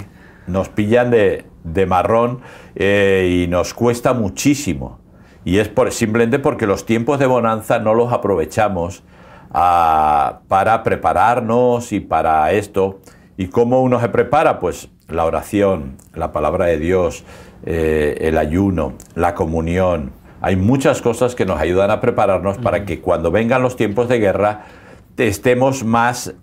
Speaker 2: nos pillan de, marrón eh, y nos cuesta muchísimo. Y es simplemente porque los tiempos de bonanza no los aprovechamos ah, para prepararnos y para esto. ¿Y cómo uno se prepara? Pues la oración, la palabra de Dios, eh, el ayuno, la comunión. Hay muchas cosas que nos ayudan a prepararnos para que cuando vengan los tiempos de guerra estemos más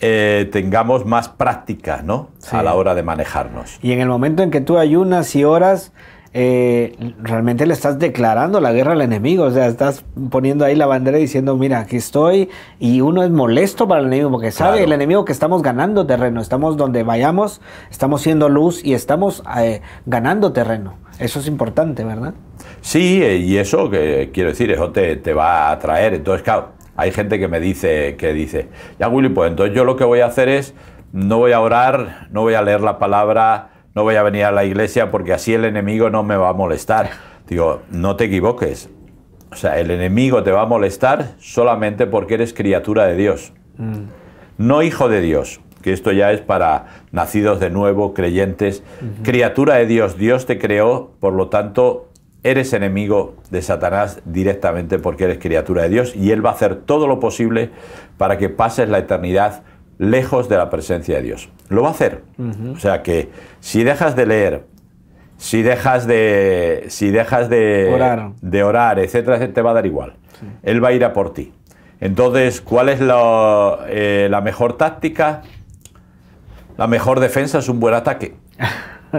Speaker 2: eh, tengamos más práctica ¿no? a la hora de manejarnos.
Speaker 1: Y en el momento en que tú ayunas y oras, eh, realmente le estás declarando la guerra al enemigo, o sea, estás poniendo ahí la bandera diciendo, mira, aquí estoy, y uno es molesto para el enemigo, porque sabe el enemigo que estamos ganando terreno, estamos donde vayamos, estamos siendo luz y estamos eh, ganando terreno. Eso es importante, ¿verdad?
Speaker 2: Sí, eh, y eso, que quiero decir, eso te, te va a atraer, entonces, claro, hay gente que me dice, que dice, ya Willy, pues entonces yo lo que voy a hacer es, no voy a orar, no voy a leer la palabra, no voy a venir a la iglesia porque así el enemigo no me va a molestar. Digo, no te equivoques. O sea, el enemigo te va a molestar solamente porque eres criatura de Dios. Mm. No hijo de Dios, que esto ya es para nacidos de nuevo, creyentes. Criatura de Dios, Dios te creó, por lo tanto, eres enemigo de Satanás directamente porque eres criatura de Dios y Él va a hacer todo lo posible para que pases la eternidad lejos de la presencia de Dios. Lo va a hacer. O sea que si dejas de leer, si dejas de, si dejas de orar, de orar etcétera, te va a dar igual. Él va a ir a por ti. Entonces, ¿cuál es eh, la mejor táctica? La mejor defensa es un buen ataque.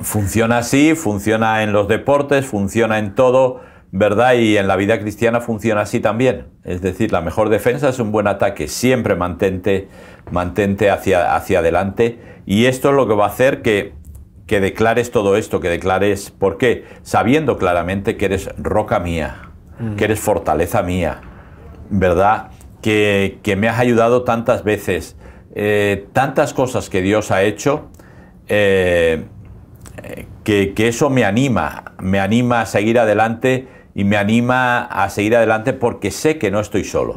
Speaker 2: Funciona así, funciona en los deportes, funciona en todo. ¿verdad? Y en la vida cristiana funciona así también. Es decir, la mejor defensa es un buen ataque. Siempre mantente, mantente hacia, hacia adelante. Y esto es lo que va a hacer que, que declares todo esto, que declares por qué, sabiendo claramente que eres roca mía, que eres fortaleza mía, ¿verdad? Que, me has ayudado tantas veces, eh, tantas cosas que Dios ha hecho. Eh, eh, que, que eso me anima, me anima a seguir adelante y me anima a seguir adelante porque sé que no estoy solo.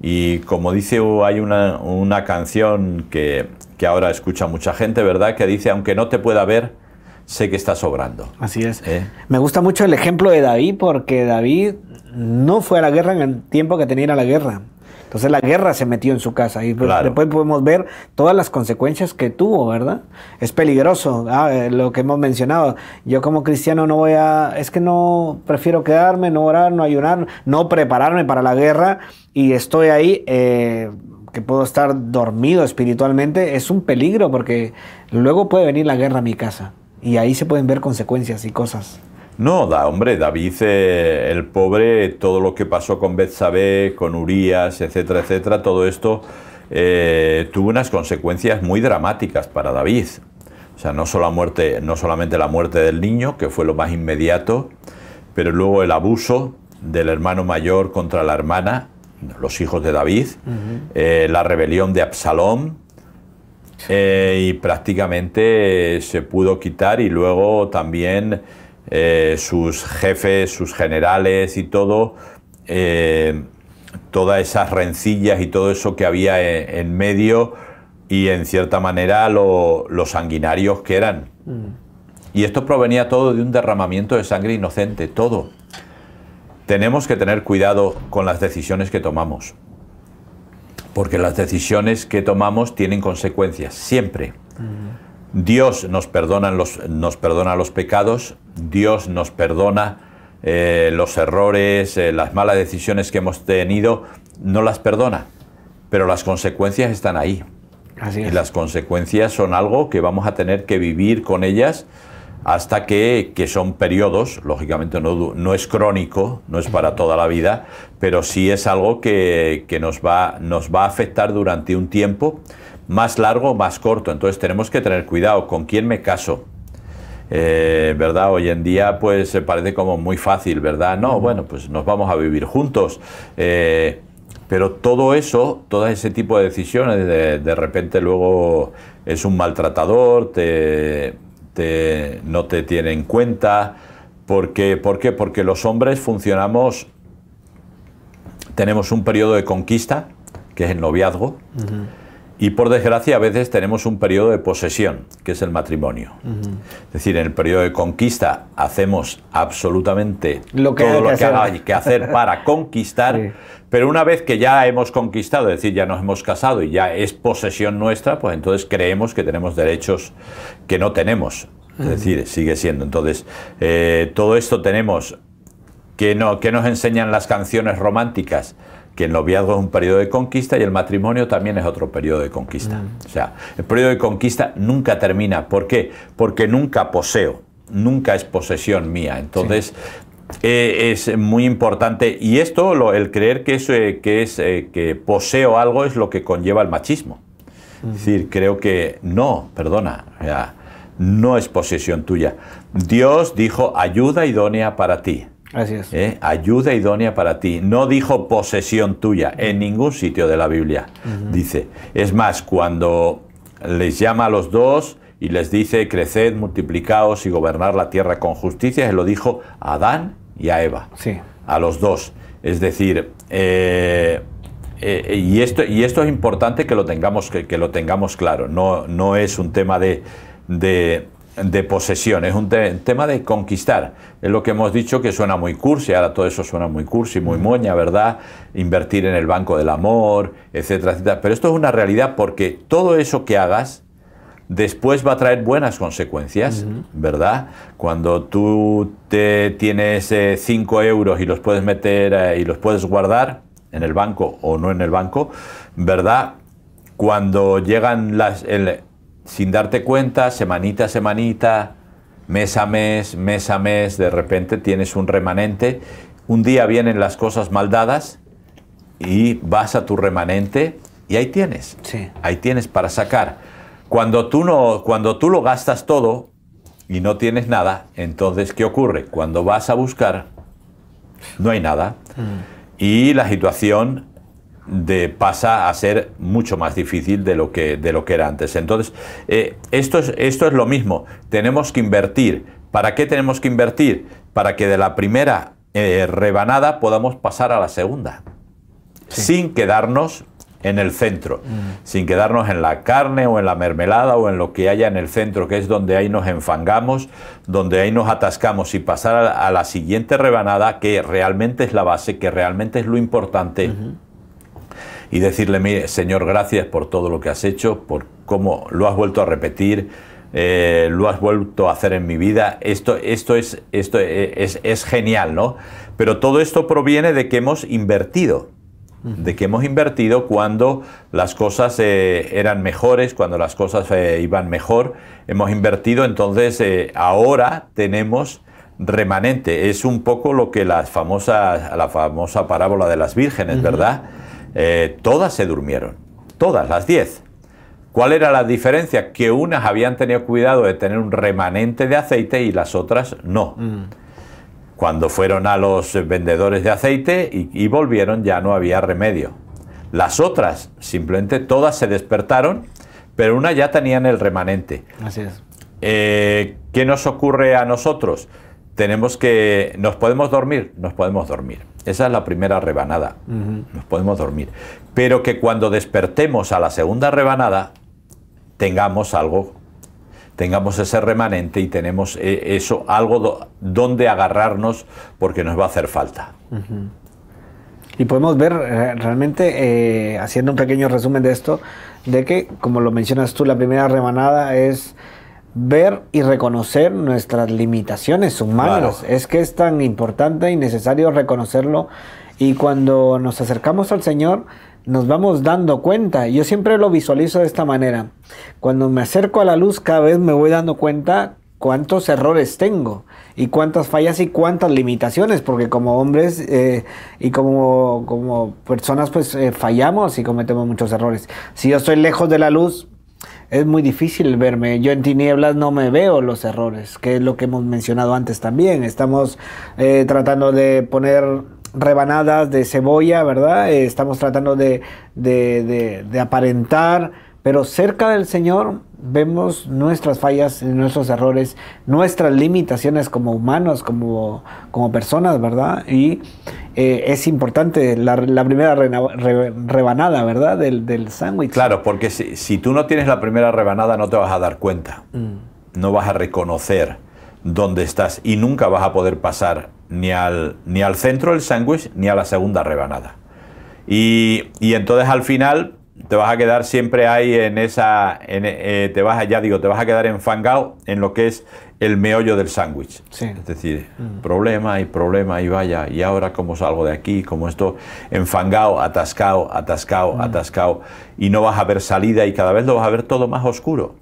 Speaker 2: Y como dice, hay una, canción que, ahora escucha mucha gente, ¿verdad? Que dice, aunque no te pueda ver, sé que estás sobrando.
Speaker 1: Así es. ¿Eh? Me gusta mucho el ejemplo de David porque David no fue a la guerra en el tiempo que tenía a la guerra. Entonces la guerra se metió en su casa y pues, después podemos ver todas las consecuencias que tuvo, ¿verdad? Es peligroso, ah, eh, lo que hemos mencionado. Yo como cristiano no voy a, es que no, prefiero quedarme, no orar, no ayunar, no prepararme para la guerra y estoy ahí. Eh, que puedo estar dormido espiritualmente, es un peligro porque luego puede venir la guerra a mi casa y ahí se pueden ver consecuencias y cosas.
Speaker 2: No, da, hombre, David eh, el pobre, todo lo que pasó con Betsabé, con Urias, etcétera, etcétera, todo esto eh, tuvo unas consecuencias muy dramáticas para David. O sea, no, solo la muerte, no solamente la muerte del niño, que fue lo más inmediato, pero luego el abuso del hermano mayor contra la hermana, los hijos de David, eh, la rebelión de Absalón, y prácticamente se pudo quitar y luego también eh, sus jefes, sus generales y todo, eh, todas esas rencillas y todo eso que había e, en, medio y en cierta manera los sanguinarios que eran. Mm. Y esto provenía todo de un derramamiento de sangre inocente, todo. Tenemos que tener cuidado con las decisiones que tomamos, porque las decisiones que tomamos tienen consecuencias, siempre. Mm. Dios nos perdona los, nos perdona los pecados, Dios nos perdona eh, los errores, eh, las malas decisiones que hemos tenido, no las perdona, pero las consecuencias están ahí. Y las consecuencias son algo que vamos a tener que vivir con ellas hasta que, que son periodos, lógicamente no, es crónico, no es para toda la vida, pero sí es algo que, nos, va, nos va a afectar durante un tiempo más largo más corto. Entonces tenemos que tener cuidado con quién me caso. Eh, ¿Verdad? Hoy en día pues parece como muy fácil, ¿verdad? No, bueno, pues nos vamos a vivir juntos. Eh, pero todo eso, todo ese tipo de decisiones, de, repente luego es un maltratador, te, no te tiene en cuenta. ¿Por qué? Porque los hombres funcionamos, tenemos un periodo de conquista, que es el noviazgo. Y por desgracia a veces tenemos un periodo de posesión, que es el matrimonio. Es decir, en el periodo de conquista hacemos absolutamente lo que todo lo que, hay que hacer para conquistar, pero una vez que ya hemos conquistado, es decir, ya nos hemos casado y ya es posesión nuestra, pues entonces creemos que tenemos derechos que no tenemos. Es decir, sigue siendo. Entonces, eh, todo esto tenemos que, no, que nos enseñan las canciones románticas que el noviazgo es un periodo de conquista y el matrimonio también es otro periodo de conquista. Mm. O sea, el periodo de conquista nunca termina. ¿Por qué? Porque nunca poseo, nunca es posesión mía. Entonces, eh, es muy importante. Y esto, el creer que, eso eh, que, es eh, que poseo algo es lo que conlleva el machismo. Es decir, creo que no, perdona. no es posesión tuya. Dios dijo ayuda idónea para ti. Así es. ¿Eh? Ayuda idónea para ti. No dijo posesión tuya en ningún sitio de la Biblia. Dice. Es más, cuando les llama a los dos y les dice, creced, multiplicaos y gobernar la tierra con justicia, se lo dijo a Adán y a Eva. Sí. A los dos. Es decir, eh, eh, y, esto, y esto es importante que lo tengamos, que, lo tengamos claro. No, no es un tema de de posesión, es un tema de conquistar. Es lo que hemos dicho que suena muy cursi, ahora todo eso suena muy cursi, muy mm. moña, ¿verdad? Invertir en el banco del amor, etcétera, etcétera. Pero esto es una realidad porque todo eso que hagas después va a traer buenas consecuencias, ¿verdad? Cuando tú te tienes eh, cinco euros y los puedes meter eh, y los puedes guardar en el banco o no en el banco, ¿verdad? Cuando llegan las sin darte cuenta, semanita a semanita, mes a mes, mes a mes, de repente tienes un remanente. Un día vienen las cosas mal dadas y vas a tu remanente y ahí tienes. Sí. Ahí tienes para sacar. Cuando tú, no, cuando tú lo gastas todo y no tienes nada, entonces, ¿qué ocurre? Cuando vas a buscar, no hay nada. Mm. Y la situación de, pasa a ser mucho más difícil de lo que, de lo que era antes. Entonces, eh, esto, es, esto es lo mismo, tenemos que invertir. ¿Para qué tenemos que invertir? Para que de la primera eh, rebanada podamos pasar a la segunda, sin quedarnos en el centro, mm. sin quedarnos en la carne o en la mermelada o en lo que haya en el centro, que es donde ahí nos enfangamos, donde ahí nos atascamos y pasar a la, siguiente rebanada, que realmente es la base, que realmente es lo importante y decirle, mire, Señor, gracias por todo lo que has hecho, por cómo lo has vuelto a repetir, eh, lo has vuelto a hacer en mi vida, esto, esto, es, esto e, es, genial, ¿no? Pero todo esto proviene de que hemos invertido, de que hemos invertido cuando las cosas eh, eran mejores, cuando las cosas eh, iban mejor, hemos invertido, entonces ahora tenemos remanente. Es un poco lo que las famosas, la famosa parábola de las vírgenes, ¿verdad? Eh, todas se durmieron, todas las 10. ¿Cuál era la diferencia? Que unas habían tenido cuidado de tener un remanente de aceite y las otras no. Mm. Cuando fueron a los vendedores de aceite y, volvieron ya no había remedio. Las otras simplemente todas se despertaron, pero una ya tenían el remanente. Así es. Eh, ¿Qué nos ocurre a nosotros? Tenemos que... ¿Nos podemos dormir? Nos podemos dormir. Esa es la primera rebanada. Nos podemos dormir. Pero que cuando despertemos a la segunda rebanada, tengamos algo, tengamos ese remanente y tenemos eh, eso, algo donde agarrarnos porque nos va a hacer falta.
Speaker 1: Y podemos ver eh, realmente, eh, haciendo un pequeño resumen de esto, de que, como lo mencionas tú, la primera rebanada es ver y reconocer nuestras limitaciones humanas. Es que es tan importante y necesario reconocerlo. Y cuando nos acercamos al Señor, nos vamos dando cuenta. Yo siempre lo visualizo de esta manera. Cuando me acerco a la luz, cada vez me voy dando cuenta cuántos errores tengo y cuántas fallas y cuántas limitaciones, porque como hombres eh, y como, como personas pues eh, fallamos y cometemos muchos errores. Si yo estoy lejos de la luz, es muy difícil verme. Yo en tinieblas no me veo los errores, que es lo que hemos mencionado antes también. Estamos eh, tratando de poner rebanadas de cebolla, ¿verdad? Eh, estamos tratando de, de, de aparentar pero cerca del Señor vemos nuestras fallas, nuestros errores, nuestras limitaciones como humanos, como, como personas, ¿verdad? Y eh, es importante la, primera
Speaker 2: rebanada, ¿verdad? Del, del sándwich. Claro, porque si, tú no tienes la primera rebanada no te vas a dar cuenta, mm. no vas a reconocer dónde estás y nunca vas a poder pasar ni al, ni al centro del sándwich ni a la segunda rebanada. Y, y entonces al final te vas a quedar siempre ahí en esa, eh, te vas ya digo, te vas a quedar enfangado en lo que es el meollo del sándwich. Es decir, mm. problema y problema y vaya, y ahora cómo salgo de aquí, como esto, enfangado, atascado, atascado, mm. atascado, y no vas a ver salida y cada vez lo vas a ver todo más oscuro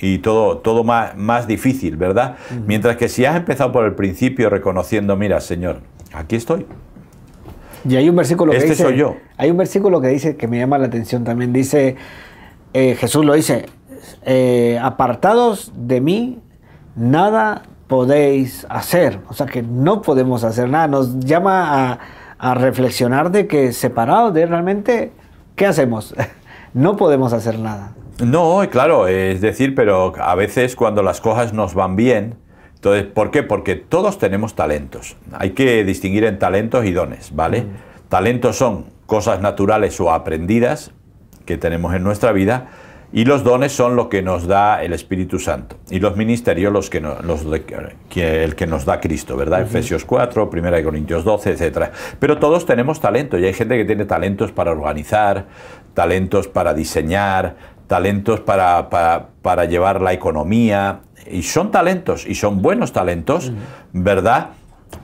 Speaker 2: y todo, todo más, más difícil, ¿verdad? Mm. Mientras que si has empezado por el principio reconociendo, mira, Señor, aquí estoy,
Speaker 1: y hay un versículo que este dice. Soy yo. Hay un versículo que dice que me llama la atención también. Dice, eh, Jesús lo dice, eh, apartados de mí, nada podéis hacer. O sea que no podemos hacer nada. Nos llama a, reflexionar de que separados de realmente, ¿qué hacemos? no podemos hacer nada.
Speaker 2: No, claro, es decir, pero a veces cuando las cosas nos van bien, entonces, ¿por qué? Porque todos tenemos talentos. Hay que distinguir en talentos y dones, ¿vale? Mm. Talentos son cosas naturales o aprendidas que tenemos en nuestra vida y los dones son lo que nos da el Espíritu Santo y los ministerios los que, que el que nos da Cristo, ¿verdad? Efesios 4, 1 Corintios 12, etcétera. Pero todos tenemos talento y hay gente que tiene talentos para organizar, talentos para diseñar, talentos para, para, para llevar la economía, y son talentos, y son buenos talentos, ¿verdad?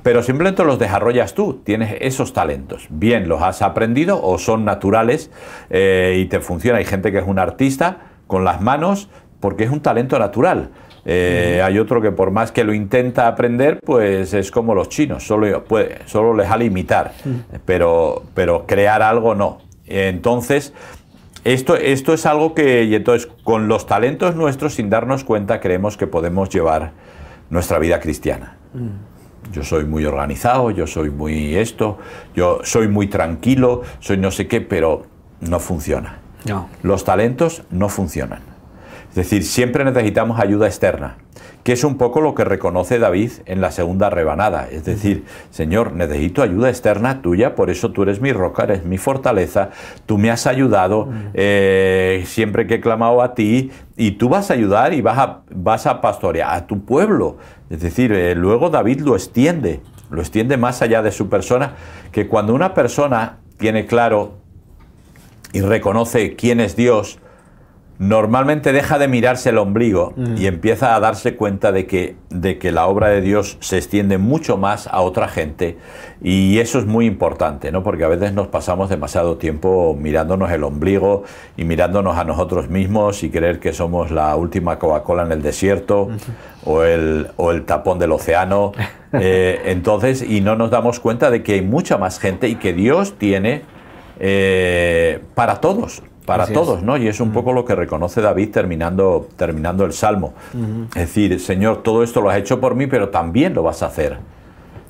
Speaker 2: Pero simplemente los desarrollas tú, tienes esos talentos. Bien, los has aprendido o son naturales eh, y te funciona. Hay gente que es un artista con las manos porque es un talento natural. Eh, hay otro que por más que lo intenta aprender, pues es como los chinos, solo, puede, solo les ha limitar pero, pero crear algo no. Entonces, esto, esto es algo que, y entonces, con los talentos nuestros, sin darnos cuenta, creemos que podemos llevar nuestra vida cristiana.
Speaker 1: Mm.
Speaker 2: Yo soy muy organizado, yo soy muy esto, yo soy muy tranquilo, soy no sé qué, pero no funciona. Los talentos no funcionan. Es decir, siempre necesitamos ayuda externa, que es un poco lo que reconoce David en la segunda rebanada. Es decir, Señor, necesito ayuda externa tuya, por eso tú eres mi roca, eres mi fortaleza, tú me has ayudado eh, siempre que he clamado a ti y tú vas a ayudar y vas a, vas a pastorear a tu pueblo. Es decir, eh, luego David lo extiende, lo extiende más allá de su persona, que cuando una persona tiene claro y reconoce quién es Dios, normalmente deja de mirarse el ombligo mm. y empieza a darse cuenta de que, de que la obra de Dios se extiende mucho más a otra gente y eso es muy importante, ¿no? porque a veces nos pasamos demasiado tiempo mirándonos el ombligo y mirándonos a nosotros mismos y creer que somos la última Coca-Cola en el desierto o, el, o el tapón del océano. Eh, entonces, y no nos damos cuenta de que hay mucha más gente y que Dios tiene eh, para todos, para todos, ¿no? Y es un mm. poco lo que reconoce David terminando, terminando el Salmo. Es decir, Señor, todo esto lo has hecho por mí, pero también lo vas a hacer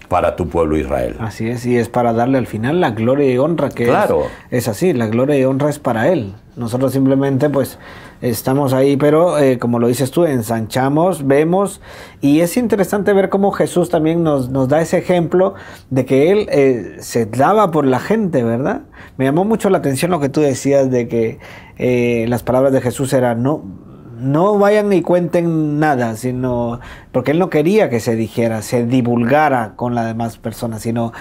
Speaker 2: para tu pueblo Israel.
Speaker 1: Así es, y es para darle al final la gloria y honra que claro. es así, la gloria y honra es para Él. Nosotros simplemente pues estamos ahí, pero eh, como lo dices tú, ensanchamos, vemos, y es interesante ver cómo Jesús también nos, da ese ejemplo de que Él eh, se daba por la gente, ¿verdad? Me llamó mucho la atención lo que tú decías de que eh, las palabras de Jesús eran, no, no vayan ni cuenten nada, sino porque él no quería que se dijera, se divulgara con la demás personas, sino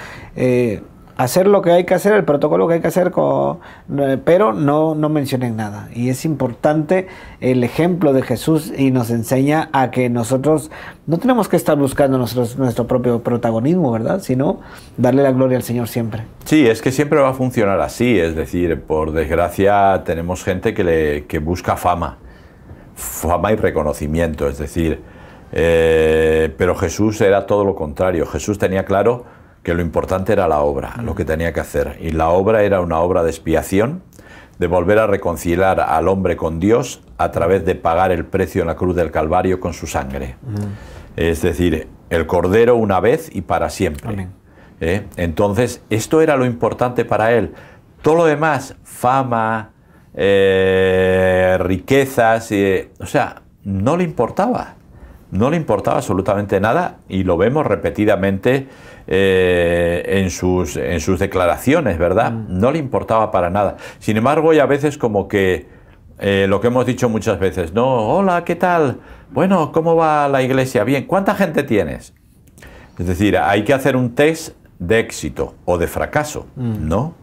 Speaker 1: hacer lo que hay que hacer, el protocolo que hay que hacer, eh, pero no, no mencionen nada. Y es importante el ejemplo de Jesús y nos enseña a que nosotros no tenemos que estar buscando nuestro propio protagonismo, ¿verdad? Sino darle la gloria al Señor siempre.
Speaker 2: Sí, es que siempre va a funcionar así. Es decir, por desgracia tenemos gente que, le, que busca fama, fama y reconocimiento. Es decir, eh, pero Jesús era todo lo contrario. Jesús tenía claro que lo importante era la obra, lo que tenía que hacer. Y la obra era una obra de expiación, de volver a reconciliar al hombre con Dios a través de pagar el precio en la cruz del Calvario con su sangre.
Speaker 1: Mm.
Speaker 2: Es decir, el cordero una vez y para siempre. ¿Eh? Entonces, esto era lo importante para él. Todo lo demás, fama, eh, riquezas, eh, o sea, no le importaba. No le importaba absolutamente nada y lo vemos repetidamente eh, en, sus, en sus declaraciones, ¿verdad? Mm. No le importaba para nada. Sin embargo, y a veces como que eh, lo que hemos dicho muchas veces, ¿no? Hola, ¿qué tal? Bueno, ¿cómo va la iglesia? Bien, ¿cuánta gente tienes? Es decir, hay que hacer un test de éxito o de fracaso, mm. ¿no?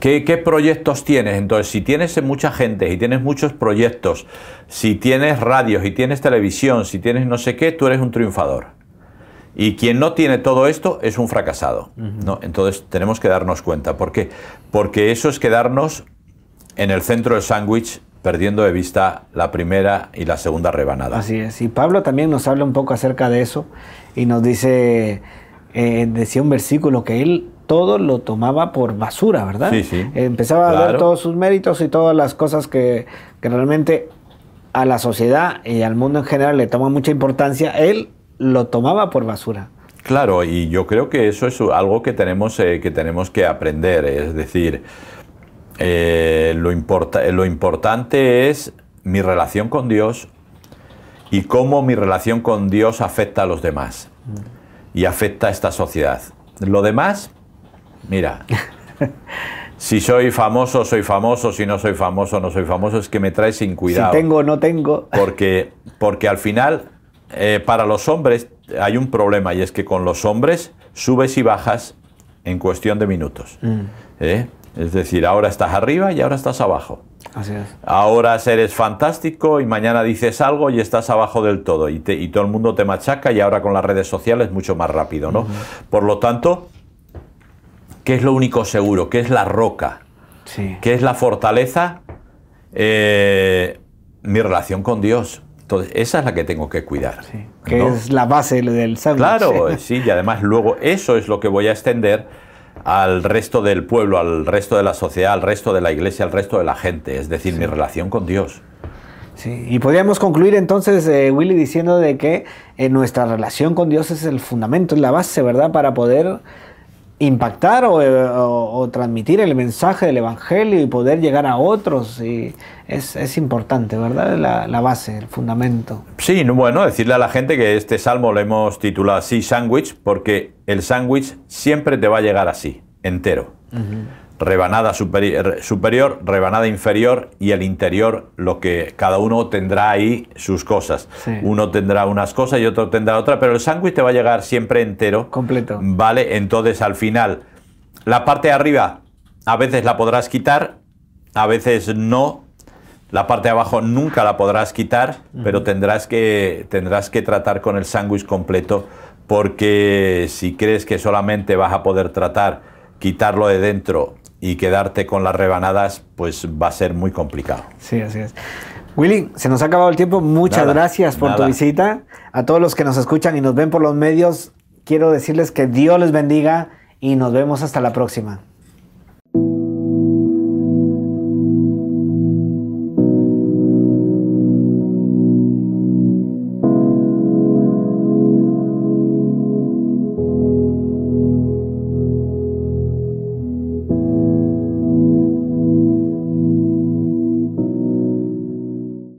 Speaker 2: ¿Qué, proyectos tienes? Entonces, si tienes mucha gente, y tienes muchos proyectos, si tienes radios, si tienes televisión, si tienes no sé qué, tú eres un triunfador. Y quien no tiene todo esto es un fracasado. ¿no? Entonces tenemos que darnos cuenta. ¿Por qué? Porque eso es quedarnos en el centro del sándwich perdiendo de vista la primera y la segunda rebanada. Así
Speaker 1: es. Y Pablo también nos habla un poco acerca de eso y nos dice, eh, decía un versículo que él todo lo tomaba por basura, ¿verdad? Sí, sí. Empezaba a ver todos sus méritos y todas las cosas que, que realmente a la sociedad y al mundo en general le toma mucha importancia. Él lo tomaba por basura.
Speaker 2: Claro, y yo creo que eso es algo que tenemos, eh, que, tenemos que aprender, es decir, eh, lo, lo importante es mi relación con Dios y cómo mi relación con Dios afecta a los demás y afecta a esta sociedad. Lo demás, mira, si soy famoso, soy famoso, si no soy famoso, no soy famoso, es que me trae sin cuidado. Si tengo o no tengo. Porque, porque al final eh, para los hombres hay un problema y es que con los hombres subes y bajas en cuestión de minutos. Mm. ¿Eh? Es decir, ahora estás arriba y ahora estás abajo. Ahora eres fantástico y mañana dices algo y estás abajo del todo y, todo el mundo te machaca y ahora con las redes sociales mucho más rápido, ¿no? Por lo tanto, ¿qué es lo único seguro? ¿Qué es la roca? Sí. ¿Qué es la fortaleza? Eh, mi relación con Dios. Entonces, esa es la que tengo que cuidar. que
Speaker 1: es la base del sándwich. Claro,
Speaker 2: sí, y además luego eso es lo que voy a extender al resto del pueblo, al resto de la sociedad, al resto de la iglesia, al resto de la gente, es decir, mi relación con Dios.
Speaker 1: Sí, y podríamos concluir entonces, eh, Willy, diciendo de que eh, nuestra relación con Dios es el fundamento, es la base, ¿verdad?, para poder impactar eh, o, transmitir el mensaje del Evangelio y poder llegar a otros. Y es, importante, ¿verdad? La, base, el fundamento.
Speaker 2: Sí, bueno, decirle a la gente que este salmo lo hemos titulado así, sándwich, porque el sándwich siempre te va a llegar así, entero rebanada superior, rebanada inferior y el interior, lo que cada uno tendrá ahí sus cosas. Uno tendrá unas cosas y otro tendrá otra, pero el sándwich te va a llegar siempre entero. Completo. Vale, entonces al final, la parte de arriba a veces la podrás quitar, a veces no. La parte de abajo nunca la podrás quitar, pero tendrás que, tendrás que tratar con el sándwich completo, porque si crees que solamente vas a poder tratar quitarlo de dentro y quedarte con las rebanadas pues va a ser muy complicado.
Speaker 1: Sí, así es. Willy, se nos ha acabado el tiempo. Muchas gracias por tu visita. A todos los que nos escuchan y nos ven por los medios, quiero decirles que Dios les bendiga y nos vemos hasta la próxima.